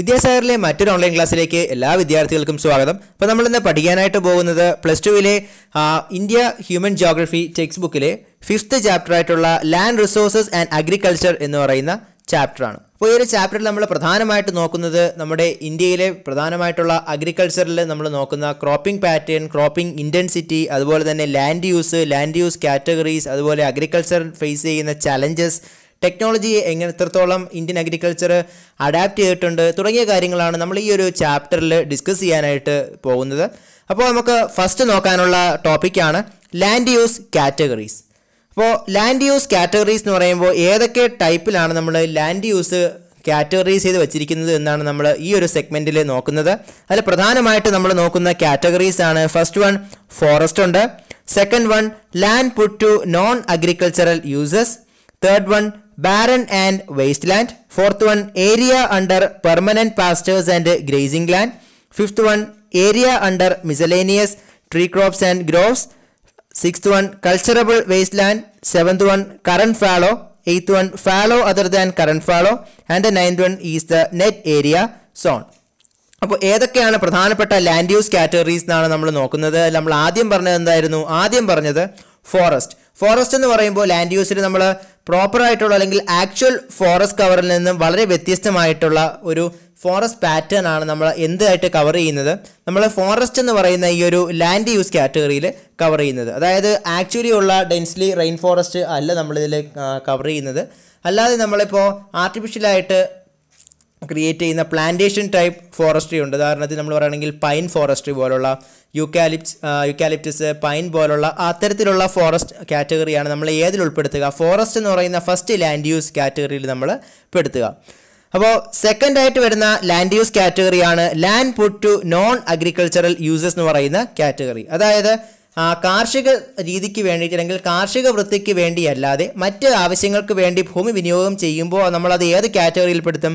വിദ്യാസാഗറിലെ മറ്റൊരു ഓൺലൈൻ ക്ലാസ്സിലേക്ക് എല്ലാ വിദ്യാർത്ഥികൾക്കും സ്വാഗതം അപ്പോൾ നമ്മളിന്ന് പഠിക്കാനായിട്ട് പോകുന്നത് പ്ലസ് ടുവിലെ ഇന്ത്യ ഹ്യൂമൻ ജോഗ്രഫി ടെക്സ്റ്റ് ബുക്കിലെ ഫിഫ്ത്ത് ചാപ്റ്റർ ആയിട്ടുള്ള ലാൻഡ് റിസോഴ്സസ് ആൻഡ് അഗ്രികൾച്ചർ എന്ന് പറയുന്ന ചാപ്റ്ററാണ് അപ്പോൾ ഈ ഒരു ചാപ്റ്ററിൽ നമ്മൾ പ്രധാനമായിട്ട് നോക്കുന്നത് നമ്മുടെ ഇന്ത്യയിലെ പ്രധാനമായിട്ടുള്ള അഗ്രികൾച്ചറിൽ നമ്മൾ നോക്കുന്ന ക്രോപ്പിംഗ് പാറ്റേൺ ക്രോപ്പിംഗ് ഇൻറ്റൻസിറ്റി അതുപോലെ തന്നെ land use land use categories അതുപോലെ അഗ്രികൾച്ചർ ഫേസ് ചെയ്യുന്ന ചലഞ്ചസ് ടെക്നോളജി എങ്ങനെ എത്രത്തോളം ഇന്ത്യൻ അഗ്രികൾച്ചർ അഡാപ്റ്റ് ചെയ്തിട്ടുണ്ട് തുടങ്ങിയ കാര്യങ്ങളാണ് നമ്മൾ ഈ ഒരു ചാപ്റ്ററിൽ ഡിസ്കസ് ചെയ്യാനായിട്ട് പോകുന്നത് അപ്പോൾ നമുക്ക് ഫസ്റ്റ് നോക്കാനുള്ള ടോപ്പിക്കാണ് ലാൻഡ് യൂസ് കാറ്റഗറീസ് അപ്പോൾ ലാൻഡ് യൂസ് കാറ്റഗറീസ് എന്ന് പറയുമ്പോൾ ഏതൊക്കെ ടൈപ്പിലാണ് നമ്മൾ ലാൻഡ് യൂസ് കാറ്റഗറീസ് ചെയ്ത് വെച്ചിരിക്കുന്നത് എന്നാണ് നമ്മൾ ഈ ഒരു സെഗ്മെൻറ്റിൽ നോക്കുന്നത് അതിൽ പ്രധാനമായിട്ട് നമ്മൾ നോക്കുന്ന കാറ്റഗറീസ് ആണ് ഫസ്റ്റ് വൺ ഫോറസ്റ്റ് ഉണ്ട് second one land put to non agricultural uses third one barren and waste land fourth one area under permanent pastures and grazing land fifth one area under miscellaneous tree crops and groves sixth one culturable waste land seventh one current fallow eighth one fallow other than current fallow and the ninth one is the net area sown അപ്പോൾ ഏതൊക്കെയാണ് പ്രധാനപ്പെട്ട land use categories എന്നാണ് നമ്മൾ നോക്കുന്നത് നമ്മൾ ആദ്യം പറഞ്ഞത് എന്തായിരുന്നു ആദ്യം പറഞ്ഞത് ഫോറസ്റ്റ് ഫോറസ്റ്റ് എന്ന് പറയുമ്പോൾ ലാൻഡ് യൂസിൽ നമ്മൾ പ്രോപ്പർ ആയിട്ടുള്ള അല്ലെങ്കിൽ ആക്ച്വൽ ഫോറസ്റ്റ് കവറിൽ നിന്നും വളരെ വ്യത്യസ്തമായിട്ടുള്ള ഒരു ഫോറസ്റ്റ് പാറ്റേൺ ആണ് നമ്മൾ എന്തായിട്ട് കവർ ചെയ്യുന്നത് നമ്മൾ ഫോറസ്റ്റ് എന്ന് പറയുന്ന ഈ ഒരു ലാൻഡ് യൂസ് കാറ്റഗറിയിൽ കവർ ചെയ്യുന്നത് അതായത് ആക്ച്വലി ഉള്ള ഡെൻസ്ലി റെയിൻ ഫോറസ്റ്റ് അല്ല നമ്മളിതിൽ കവർ ചെയ്യുന്നത് അല്ലാതെ നമ്മളിപ്പോൾ ആർട്ടിഫിഷ്യലായിട്ട് ക്രിയേറ്റ് ചെയ്യുന്ന പ്ലാന്റേഷൻ ടൈപ്പ് ഫോറസ്ട്രി ഉണ്ട് ഉദാഹരണത്തിന് നമ്മൾ പറയുകയാണെങ്കിൽ പൈൻ ഫോറസ്ട്രി പോലുള്ള യുക്കാലിപ്സ് യുക്കാലിപ്റ്റിസ് പൈൻ പോലുള്ള അത്തരത്തിലുള്ള ഫോറസ്റ്റ് കാറ്റഗറിയാണ് നമ്മൾ ഏതിൽ ഉൾപ്പെടുത്തുക ഫോറസ്റ്റ് എന്ന് പറയുന്ന ഫസ്റ്റ് ലാൻഡ് യൂസ് കാറ്റഗറിയിൽ നമ്മൾ പെടുത്തുക അപ്പോൾ സെക്കൻഡ് ആയിട്ട് വരുന്ന ലാൻഡ് യൂസ് കാറ്റഗറിയാണ് land put to non agricultural uses എന്ന് പറയുന്ന കാറ്റഗറി അതായത് കാർഷിക രീതിക്ക് വേണ്ടിയിട്ട് അല്ലെങ്കിൽ കാർഷിക വൃത്തിക്ക് വേണ്ടിയല്ലാതെ മറ്റ് ആവശ്യങ്ങൾക്ക് വേണ്ടി ഭൂമി വിനിയോഗം ചെയ്യുമ്പോൾ നമ്മളത് ഏത് കാറ്റഗറിയിൽപ്പെടുത്തും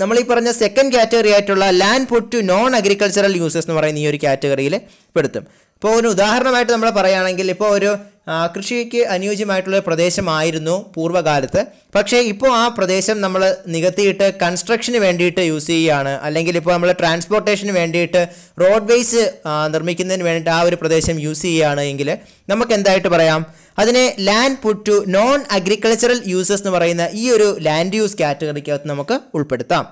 നമ്മൾ ഈ പറഞ്ഞ സെക്കൻഡ് കാറ്റഗറി ആയിട്ടുള്ള land put to non agricultural uses എന്ന് പറയുന്ന ഈ ഒരു കാറ്റഗറിയിൽ പെടുത്തും ഇപ്പോൾ ഒരു ഉദാഹരണമായിട്ട് നമ്മൾ പറയുകയാണെങ്കിൽ ഇപ്പോൾ ഒരു കൃഷിക്ക് അനുയോജ്യമായിട്ടുള്ള പ്രദേശമായിരുന്നു പൂർവ്വകാലത്ത് പക്ഷേ ഇപ്പോൾ ആ പ്രദേശം നമ്മൾ നികത്തിയിട്ട് കൺസ്ട്രക്ഷന് വേണ്ടിയിട്ട് യൂസ് ചെയ്യുകയാണ് അല്ലെങ്കിൽ ഇപ്പോൾ നമ്മൾ ട്രാൻസ്പോർട്ടേഷന് വേണ്ടിയിട്ട് റോഡ്വേസ് നിർമ്മിക്കുന്നതിന് വേണ്ടിയിട്ട് ആ ഒരു പ്രദേശം യൂസ് ചെയ്യുകയാണ് എങ്കിൽ നമുക്ക് എന്തായിട്ട് പറയാം അതിനെ land put to non agricultural uses എന്ന് പറയുന്ന ഈ ഒരു ലാൻഡ് യൂസ് കാറ്റഗറിക്കകത്ത് നമുക്ക് ഉൾപ്പെടുത്താം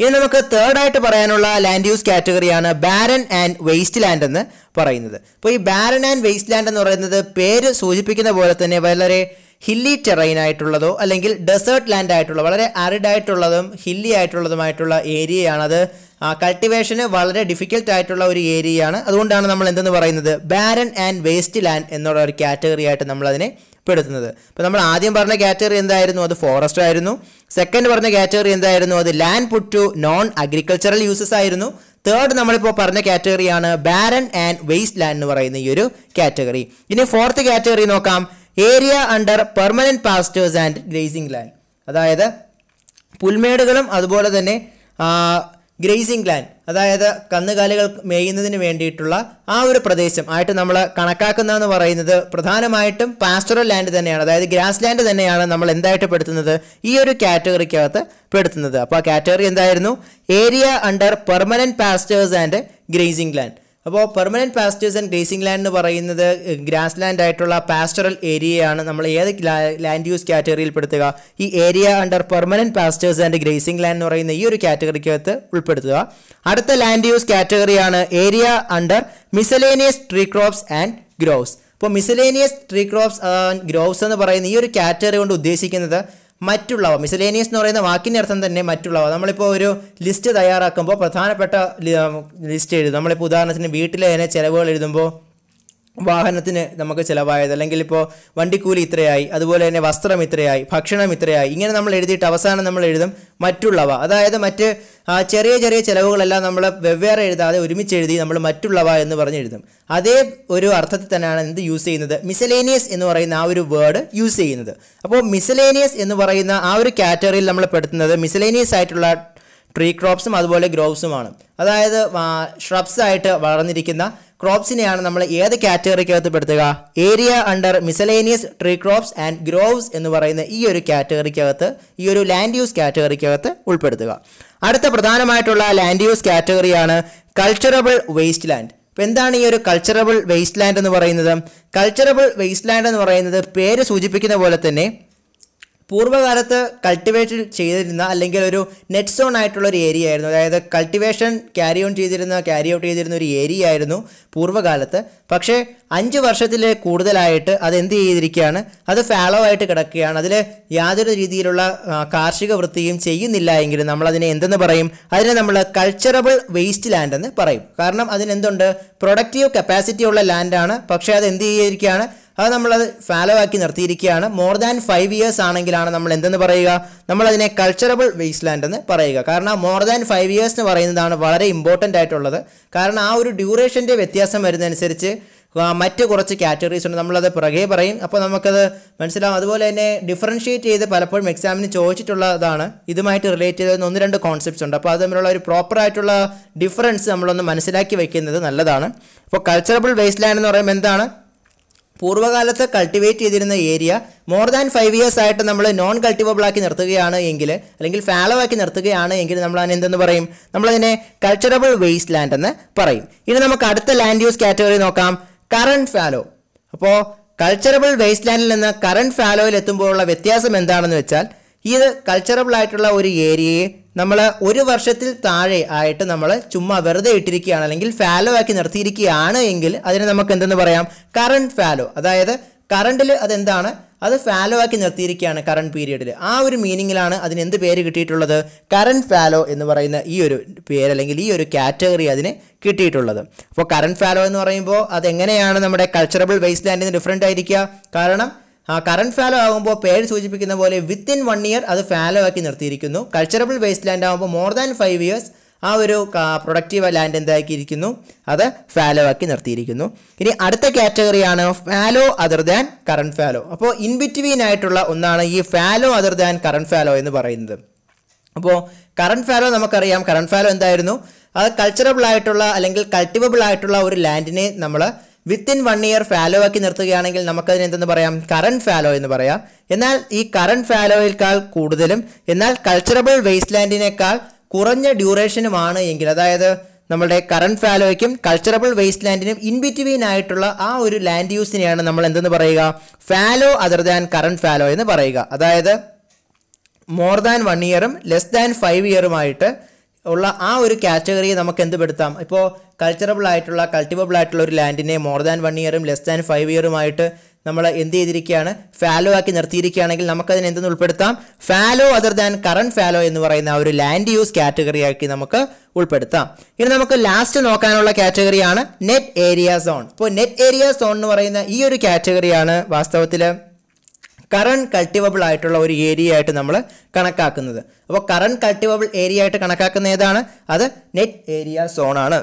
ഇനി നമുക്ക് ആയിട്ട് പറയാനുള്ള ലാൻഡ് യൂസ് കാറ്റഗറിയാണ് ബാരൻ ആൻഡ് വേസ്റ്റ് ലാൻഡ് എന്ന് പറയുന്നത് അപ്പോൾ ഈ ബാരൻ ആൻഡ് വേസ്റ്റ് ലാൻഡ് എന്ന് പറയുന്നത് പേര് സൂചിപ്പിക്കുന്ന പോലെ തന്നെ വളരെ ഹില്ലി ടെറൈൻ ആയിട്ടുള്ളതോ അല്ലെങ്കിൽ ഡെസേർട്ട് ലാൻഡ് ആയിട്ടുള്ള വളരെ അറിഡ് ആയിട്ടുള്ളതും ഹില്ലി ആയിട്ടുള്ളതുമായിട്ടുള്ള ഏരിയയാണത് കൾട്ടിവേഷന് വളരെ ഡിഫിക്കൽട്ട് ആയിട്ടുള്ള ഒരു ഏരിയയാണ് അതുകൊണ്ടാണ് നമ്മൾ എന്തെന്ന് പറയുന്നത് ബാരൻ ആൻഡ് വേസ്റ്റ് ലാൻഡ് എന്നുള്ള ഒരു കാറ്റഗറി ആയിട്ട് നമ്മളതിനെ ഉൾപ്പെടുത്തുന്നത് അപ്പോൾ നമ്മൾ ആദ്യം പറഞ്ഞ കാറ്റഗറി എന്തായിരുന്നു അത് ഫോറസ്റ്റ് ആയിരുന്നു സെക്കൻഡ് പറഞ്ഞ കാറ്റഗറി എന്തായിരുന്നു അത് land put to non agricultural uses ആയിരുന്നു തേർഡ് നമ്മളിപ്പോൾ പറഞ്ഞ കാറ്റഗറിയാണ് ബാരൻ ആൻഡ് വേസ്റ്റ് ലാൻഡ് എന്ന് പറയുന്ന ഈ ഒരു കാറ്റഗറി ഇനി ഫോർത്ത് കാറ്റഗറി നോക്കാം area under permanent pastures and grazing land അതായത് പുൽമേടുകളും അതുപോലെ തന്നെ ഗ്രേസിംഗ് ലാൻഡ് അതായത് കന്നുകാലികൾ മേയുന്നതിന് വേണ്ടിയിട്ടുള്ള ആ ഒരു പ്രദേശം ആയിട്ട് നമ്മൾ എന്ന് പറയുന്നത് പ്രധാനമായിട്ടും പാസ്റ്ററൽ ലാൻഡ് തന്നെയാണ് അതായത് ഗ്രാസ് ലാൻഡ് തന്നെയാണ് നമ്മൾ എന്തായിട്ട് പെടുത്തുന്നത് ഈ ഒരു കാറ്റഗറിക്കകത്ത് പെടുത്തുന്നത് അപ്പോൾ ആ കാറ്റഗറി എന്തായിരുന്നു area under permanent pastures and grazing land അപ്പോൾ permanent pastures and grazing land എന്ന് പറയുന്നത് ഗ്രാസ് ലാൻഡ് ആയിട്ടുള്ള പാസ്റ്ററൽ ഏരിയയാണ് നമ്മൾ ഏത് ലാൻഡ് യൂസ് കാറ്റഗറിയിൽ പെടുത്തുക ഈ area under permanent pastures and grazing land എന്ന് പറയുന്ന ഈ ഒരു കാറ്റഗറിക്കകത്ത് ഉൾപ്പെടുത്തുക അടുത്ത ലാൻഡ് യൂസ് കാറ്റഗറിയാണ് area under miscellaneous tree crops and groves അപ്പോൾ miscellaneous tree crops and groves എന്ന് പറയുന്ന ഈ ഒരു കാറ്റഗറി കൊണ്ട് ഉദ്ദേശിക്കുന്നത് മറ്റുള്ളവ മിസലേനിയസ് എന്ന് പറയുന്ന വാക്കിൻ്റെ അർത്ഥം തന്നെ മറ്റുള്ളവ നമ്മളിപ്പോൾ ഒരു ലിസ്റ്റ് തയ്യാറാക്കുമ്പോൾ പ്രധാനപ്പെട്ട ലിസ്റ്റ് എഴുതും നമ്മളിപ്പോൾ ഉദാഹരണത്തിന് വീട്ടിലെ തന്നെ ചിലവുകൾ എഴുതുമ്പോൾ വാഹനത്തിന് നമുക്ക് ചിലവായത് അല്ലെങ്കിൽ ഇപ്പോൾ വണ്ടിക്കൂലി ഇത്രയായി അതുപോലെ തന്നെ വസ്ത്രം ഇത്രയായി ഭക്ഷണം ഇത്രയായി ഇങ്ങനെ നമ്മൾ എഴുതിയിട്ട് അവസാനം നമ്മൾ എഴുതും മറ്റുള്ളവ അതായത് മറ്റ് ചെറിയ ചെറിയ ചിലവുകളെല്ലാം നമ്മൾ വെവ്വേറെ എഴുതാതെ ഒരുമിച്ച് എഴുതി നമ്മൾ മറ്റുള്ളവ എന്ന് പറഞ്ഞ് എഴുതും അതേ ഒരു അർത്ഥത്തിൽ തന്നെയാണ് എന്ത് യൂസ് ചെയ്യുന്നത് മിസലേനിയസ് എന്ന് പറയുന്ന ആ ഒരു വേർഡ് യൂസ് ചെയ്യുന്നത് അപ്പോൾ മിസലേനിയസ് എന്ന് പറയുന്ന ആ ഒരു കാറ്റഗറിയിൽ നമ്മൾ പെടുത്തുന്നത് മിസലേനിയസ് ആയിട്ടുള്ള ട്രീ ക്രോപ്സും അതുപോലെ ഗ്രോവ്സുമാണ് അതായത് ഷ്രബ്സ് ആയിട്ട് വളർന്നിരിക്കുന്ന ക്രോപ്സിനെയാണ് നമ്മൾ ഏത് കാറ്റഗറിക്കകത്ത് പെടുത്തുക area under miscellaneous tree crops and groves എന്ന് പറയുന്ന ഈ ഒരു കാറ്റഗറിക്കകത്ത് ഈ ഒരു ലാൻഡ് യൂസ് കാറ്റഗറിക്കകത്ത് ഉൾപ്പെടുത്തുക അടുത്ത പ്രധാനമായിട്ടുള്ള ലാൻഡ് യൂസ് കാറ്റഗറിയാണ് കൾച്ചറബിൾ വേസ്റ്റ് ലാൻഡ് അപ്പോൾ എന്താണ് ഈ ഒരു കൾച്ചറബിൾ വേസ്റ്റ് ലാൻഡ് എന്ന് പറയുന്നത് കൾച്ചറബിൾ വേസ്റ്റ് ലാൻഡ് എന്ന് പറയുന്നത് പേര് സൂചിപ്പിക്കുന്ന പോലെ തന്നെ പൂർവ്വകാലത്ത് കൾട്ടിവേഷൻ ചെയ്തിരുന്ന അല്ലെങ്കിൽ ഒരു നെറ്റ് സോൺ ആയിട്ടുള്ള ഒരു ഏരിയ ആയിരുന്നു അതായത് കൾട്ടിവേഷൻ ക്യാരി ഓൺ ചെയ്തിരുന്ന ക്യാരി ഔട്ട് ചെയ്തിരുന്ന ഒരു ഏരിയ ആയിരുന്നു പൂർവ്വകാലത്ത് പക്ഷേ അഞ്ച് വർഷത്തിൽ കൂടുതലായിട്ട് അത് എന്ത് ചെയ്തിരിക്കുകയാണ് അത് ഫാളോ ആയിട്ട് കിടക്കുകയാണ് അതിൽ യാതൊരു രീതിയിലുള്ള കാർഷിക വൃത്തിയും ചെയ്യുന്നില്ല എങ്കിലും നമ്മളതിനെ എന്തെന്ന് പറയും അതിനെ നമ്മൾ കൾച്ചറബിൾ വേസ്റ്റ് ലാൻഡ് എന്ന് പറയും കാരണം അതിനെന്തുണ്ട് പ്രൊഡക്റ്റീവ് കപ്പാസിറ്റി ഉള്ള ലാൻഡാണ് പക്ഷേ അത് എന്ത് ചെയ്തിരിക്കുകയാണ് അത് നമ്മളത് ഫാലോ ആക്കി നിർത്തിയിരിക്കുകയാണ് മോർ ദാൻ ഫൈവ് ഇയേഴ്സ് ആണെങ്കിലാണ് നമ്മൾ എന്തെന്ന് പറയുക നമ്മളതിനെ കൾച്ചറബിൾ വേസ്റ്റ് ലാൻഡ് എന്ന് പറയുക കാരണം മോർ ദാൻ ഫൈവ് ഇയേഴ്സ് എന്ന് പറയുന്നതാണ് വളരെ ഇമ്പോർട്ടൻ്റ് ആയിട്ടുള്ളത് കാരണം ആ ഒരു ഡ്യൂറേഷൻ്റെ വ്യത്യാസം വരുന്നതനുസരിച്ച് മറ്റ് കുറച്ച് കാറ്റഗറീസ് ഉണ്ട് നമ്മളത് പിറകെ പറയും അപ്പോൾ നമുക്കത് മനസ്സിലാവും അതുപോലെ തന്നെ ഡിഫറൻഷ്യേറ്റ് ചെയ്ത് പലപ്പോഴും എക്സാമിന് ചോദിച്ചിട്ടുള്ളതാണ് ഇതുമായിട്ട് റിലേറ്റ് ചെയ്ത ഒന്ന് രണ്ട് കോൺസെപ്റ്റ്സ് ഉണ്ട് അപ്പോൾ അത് തമ്മിലുള്ള ഒരു പ്രോപ്പറായിട്ടുള്ള ഡിഫറൻസ് നമ്മളൊന്ന് മനസ്സിലാക്കി വയ്ക്കുന്നത് നല്ലതാണ് അപ്പോൾ കൾച്ചറബിൾ വേസ്റ്റ് ലാൻഡ് എന്ന് പറയുമ്പോൾ എന്താണ് പൂർവ്വകാലത്ത് കൾട്ടിവേറ്റ് ചെയ്തിരുന്ന area more than five years ആയിട്ട് നമ്മൾ നോൺ കൾട്ടിവബിൾ ആക്കി നിർത്തുകയാണ് എങ്കിൽ അല്ലെങ്കിൽ ഫാലോ ആക്കി നിർത്തുകയാണ് എങ്കിൽ നമ്മൾ അതിനെ എന്തെന്ന് പറയും നമ്മളതിനെ കൾച്ചറബിൾ വേസ്റ്റ് ലാൻഡ് എന്ന് പറയും ഇനി നമുക്ക് അടുത്ത ലാൻഡ് യൂസ് കാറ്റഗറി നോക്കാം കറണ്ട് ഫാലോ അപ്പോൾ കൾച്ചറബിൾ വേസ്റ്റ് ലാൻഡിൽ നിന്ന് കറണ്ട് ഫാലോയിൽ എത്തുമ്പോഴുള്ള വ്യത്യാസം എന്താണെന്ന് വെച്ചാൽ ഇത് കൾച്ചറബിൾ ആയിട്ടുള്ള ഒരു ഏരിയയെ നമ്മൾ ഒരു വർഷത്തിൽ താഴെ ആയിട്ട് നമ്മൾ ചുമ്മാ വെറുതെ ഇട്ടിരിക്കുകയാണ് അല്ലെങ്കിൽ ഫാലോ ആക്കി നിർത്തിയിരിക്കുകയാണ് എങ്കിൽ അതിനെ നമുക്ക് എന്തെന്ന് പറയാം കറണ്ട് ഫാലോ അതായത് കറണ്ടിൽ അതെന്താണ് അത് ഫാലോ ആക്കി നിർത്തിയിരിക്കുകയാണ് കറണ്ട് പീരീഡിൽ ആ ഒരു മീനിങ്ങിലാണ് അതിന് എന്ത് പേര് കിട്ടിയിട്ടുള്ളത് കറണ്ട് ഫാലോ എന്ന് പറയുന്ന ഈ ഒരു പേര് അല്ലെങ്കിൽ ഈ ഒരു കാറ്റഗറി അതിന് കിട്ടിയിട്ടുള്ളത് അപ്പോൾ കറണ്ട് ഫാലോ എന്ന് പറയുമ്പോൾ അതെങ്ങനെയാണ് നമ്മുടെ കൾച്ചറബിൾ വേസ്റ്റ് ലാൻഡിൽ നിന്ന് ഡിഫറെൻ്റ് ആയിരിക്കുക കാരണം ആ കറണ്ട് ഫാലോ ആകുമ്പോൾ പേര് സൂചിപ്പിക്കുന്ന പോലെ വിത്തിൻ വൺ ഇയർ അത് ഫാലോ ആക്കി നിർത്തിയിരിക്കുന്നു കൾച്ചറബിൾ വേസ്റ്റ് ലാൻഡ് ആകുമ്പോൾ മോർ ദാൻ ഫൈവ് ഇയേഴ്സ് ആ ഒരു പ്രൊഡക്റ്റീവ് ലാൻഡ് എന്താക്കിയിരിക്കുന്നു അത് ഫാലോ ആക്കി നിർത്തിയിരിക്കുന്നു ഇനി അടുത്ത കാറ്റഗറിയാണ് fallow other than current fallow അപ്പോൾ ഇൻ ബിറ്റ്വീൻ ആയിട്ടുള്ള ഒന്നാണ് ഈ fallow other than current fallow എന്ന് പറയുന്നത് അപ്പോൾ കറണ്ട് ഫാലോ നമുക്കറിയാം കറണ്ട് ഫാലോ എന്തായിരുന്നു അത് കൾച്ചറബിൾ ആയിട്ടുള്ള അല്ലെങ്കിൽ കൾട്ടിവബിൾ ആയിട്ടുള്ള ഒരു ലാൻഡിനെ നമ്മൾ വിത്തിൻ വൺ ഇയർ ഫാലോ ആക്കി നിർത്തുകയാണെങ്കിൽ നമുക്കതിന് എന്തെന്ന് പറയാം കറണ്ട് ഫാലോ എന്ന് പറയാം എന്നാൽ ഈ കറണ്ട് ഫാലോയേക്കാൾ കൂടുതലും എന്നാൽ കൾച്ചറബിൾ വേസ്റ്റ് ലാൻഡിനേക്കാൾ കുറഞ്ഞ ഡ്യൂറേഷനുമാണ് എങ്കിൽ അതായത് നമ്മുടെ കറണ്ട് ഫാലോയ്ക്കും കൾച്ചറബിൾ വേസ്റ്റ് ലാൻഡിനും ഇൻ ബിറ്റ്വീൻ ആയിട്ടുള്ള ആ ഒരു ലാൻഡ് യൂസിനെയാണ് നമ്മൾ എന്തെന്ന് പറയുക fallow other than current fallow എന്ന് പറയുക അതായത് മോർ ദാൻ വൺ ഇയറും ലെസ് ദാൻ ഫൈവ് ഇയറുമായിട്ട് ഉള്ള ആ ഒരു കാറ്റഗറി നമുക്ക് എന്ത് പെടുത്താം ഇപ്പോൾ കൾച്ചറബിൾ ആയിട്ടുള്ള കൾട്ടിവബിൾ ആയിട്ടുള്ള ഒരു ലാൻഡിനെ മോർ ദാൻ വൺ ഇയറും ലെസ് ദാൻ ഫൈവ് ഇയറുമായിട്ട് നമ്മൾ എന്ത് ചെയ്തിരിക്കുകയാണ് ഫാലോ ആക്കി നിർത്തിയിരിക്കുകയാണെങ്കിൽ നമുക്കതിന് എന്തെന്ന് ഉൾപ്പെടുത്താം fallow other than current fallow എന്ന് പറയുന്ന ഒരു ലാൻഡ് യൂസ് കാറ്റഗറി ആക്കി നമുക്ക് ഉൾപ്പെടുത്താം ഇനി നമുക്ക് ലാസ്റ്റ് നോക്കാനുള്ള കാറ്റഗറിയാണ് നെറ്റ് ഏരിയ സോൺ ഇപ്പോൾ നെറ്റ് ഏരിയ സോൺ എന്ന് പറയുന്ന ഈ ഒരു കാറ്റഗറിയാണ് വാസ്തവത്തിൽ കറണ്ട് കൾട്ടിവബിൾ ആയിട്ടുള്ള ഒരു ഏരിയ ആയിട്ട് നമ്മൾ കണക്കാക്കുന്നത് അപ്പോൾ കറണ്ട് കൾട്ടിവബിൾ ഏരിയ ആയിട്ട് കണക്കാക്കുന്ന ഏതാണ് അത് നെറ്റ് ഏരിയ സോണാണ്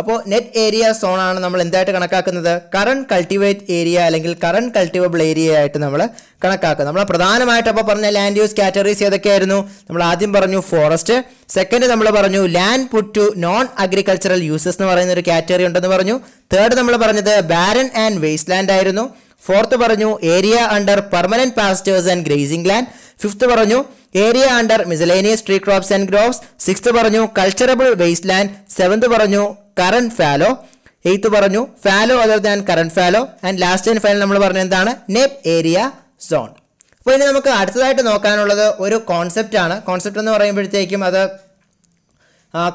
അപ്പോൾ നെറ്റ് ഏരിയ സോണാണ് നമ്മൾ എന്തായിട്ട് കണക്കാക്കുന്നത് കറണ്ട് കൾട്ടിവേറ്റ് ഏരിയ അല്ലെങ്കിൽ കറണ്ട് കൾട്ടിവബിൾ ഏരിയ ആയിട്ട് നമ്മൾ കണക്കാക്കുക നമ്മൾ പ്രധാനമായിട്ട് അപ്പോൾ പറഞ്ഞ ലാൻഡ് യൂസ് കാറ്റഗറീസ് ഏതൊക്കെയായിരുന്നു നമ്മൾ ആദ്യം പറഞ്ഞു ഫോറസ്റ്റ് സെക്കൻഡ് നമ്മൾ പറഞ്ഞു land put to non agricultural uses എന്ന് പറയുന്ന ഒരു കാറ്റഗറി ഉണ്ടെന്ന് പറഞ്ഞു തേർഡ് നമ്മൾ പറഞ്ഞത് ബാരൻ ആൻഡ് വേസ്റ്റ് ലാൻഡ് ആയിരുന്നു ഫോർത്ത് പറഞ്ഞു area under permanent pastures and grazing land fifth പറഞ്ഞു area under miscellaneous tree crops and groves sixth പറഞ്ഞു കൾച്ചറബിൾ വേസ്റ്റ് ലാൻഡ് സെവൻത് പറഞ്ഞു കറണ്ട് ഫാലോ എയ്ത്ത് പറഞ്ഞു fallow other than current fallow and last and final നമ്മൾ പറഞ്ഞ എന്താണ് നെപ് area sown അപ്പോൾ ഇനി നമുക്ക് അടുത്തതായിട്ട് നോക്കാനുള്ളത് ഒരു കോൺസെപ്റ്റ് ആണ് കോൺസെപ്റ്റ് എന്ന് പറയുമ്പോഴത്തേക്കും അത്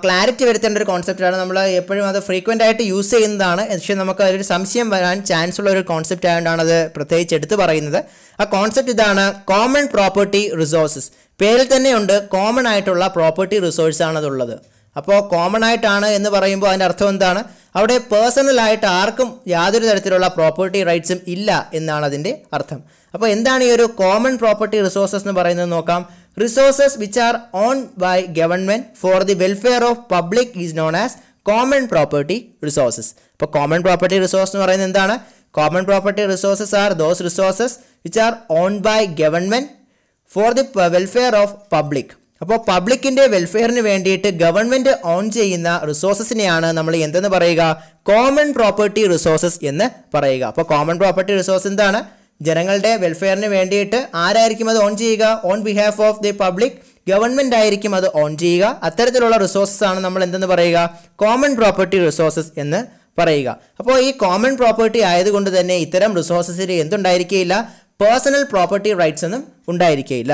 ക്ലാരിറ്റി വരുത്തേണ്ട ഒരു കോൺസെപ്റ്റാണ് നമ്മൾ എപ്പോഴും അത് ഫ്രീക്വൻ്റ് ആയിട്ട് യൂസ് ചെയ്യുന്നതാണ് പക്ഷേ നമുക്ക് അതിലൊരു സംശയം വരാൻ ചാൻസ് ഉള്ള ഒരു കോൺസെപ്റ്റ് ആയതുകൊണ്ടാണ് അത് പ്രത്യേകിച്ച് എടുത്തു പറയുന്നത് ആ കോൺസെപ്റ്റ് ഇതാണ് കോമൺ പ്രോപ്പർട്ടി റിസോഴ്സസ് പേരിൽ തന്നെയുണ്ട് കോമൺ ആയിട്ടുള്ള പ്രോപ്പർട്ടി റിസോഴ്സ് ആണ് അതുള്ളത് അപ്പോൾ കോമൺ ആയിട്ടാണ് എന്ന് പറയുമ്പോൾ അതിൻ്റെ അർത്ഥം എന്താണ് അവിടെ പേഴ്സണലായിട്ട് ആർക്കും യാതൊരു തരത്തിലുള്ള പ്രോപ്പർട്ടി റൈറ്റ്സും ഇല്ല എന്നാണ് അതിൻ്റെ അർത്ഥം അപ്പോൾ എന്താണ് ഈ ഒരു കോമൺ പ്രോപ്പർട്ടി റിസോഴ്സസ് എന്ന് പറയുന്നത് നോക്കാം resources which are owned by government for the welfare of public is known as common property resources ഇപ്പോൾ കോമൺ പ്രോപ്പർട്ടി റിസോഴ്സ് എന്ന് പറയുന്നത് എന്താണ് common property resources are those resources which are owned by government for the welfare of public അപ്പോൾ പബ്ലിക്കിൻ്റെ വെൽഫെയറിന് വേണ്ടിയിട്ട് government on ചെയ്യുന്ന റിസോഴ്സസിനെയാണ് നമ്മൾ എന്തെന്ന് പറയുക കോമൺ പ്രോപ്പർട്ടി റിസോഴ്സസ് എന്ന് പറയുക അപ്പോൾ കോമൺ പ്രോപ്പർട്ടി റിസോഴ്സ് എന്താണ് ജനങ്ങളുടെ വെൽഫെയറിന് വേണ്ടിയിട്ട് ആരായിരിക്കും അത് ഓൺ ചെയ്യുക on behalf of the public government ആയിരിക്കും അത് ഓൺ ചെയ്യുക അത്തരത്തിലുള്ള റിസോഴ്സസ് ആണ് നമ്മൾ എന്തെന്ന് പറയുക കോമൺ പ്രോപ്പർട്ടി റിസോഴ്സസ് എന്ന് പറയുക അപ്പോൾ ഈ കോമൺ പ്രോപ്പർട്ടി ആയതുകൊണ്ട് തന്നെ ഇത്തരം റിസോഴ്സസിന് എന്തുണ്ടായിരിക്കുകയില്ല പേഴ്സണൽ പ്രോപ്പർട്ടി റൈറ്റ്സ് ഒന്നും ഉണ്ടായിരിക്കുകയില്ല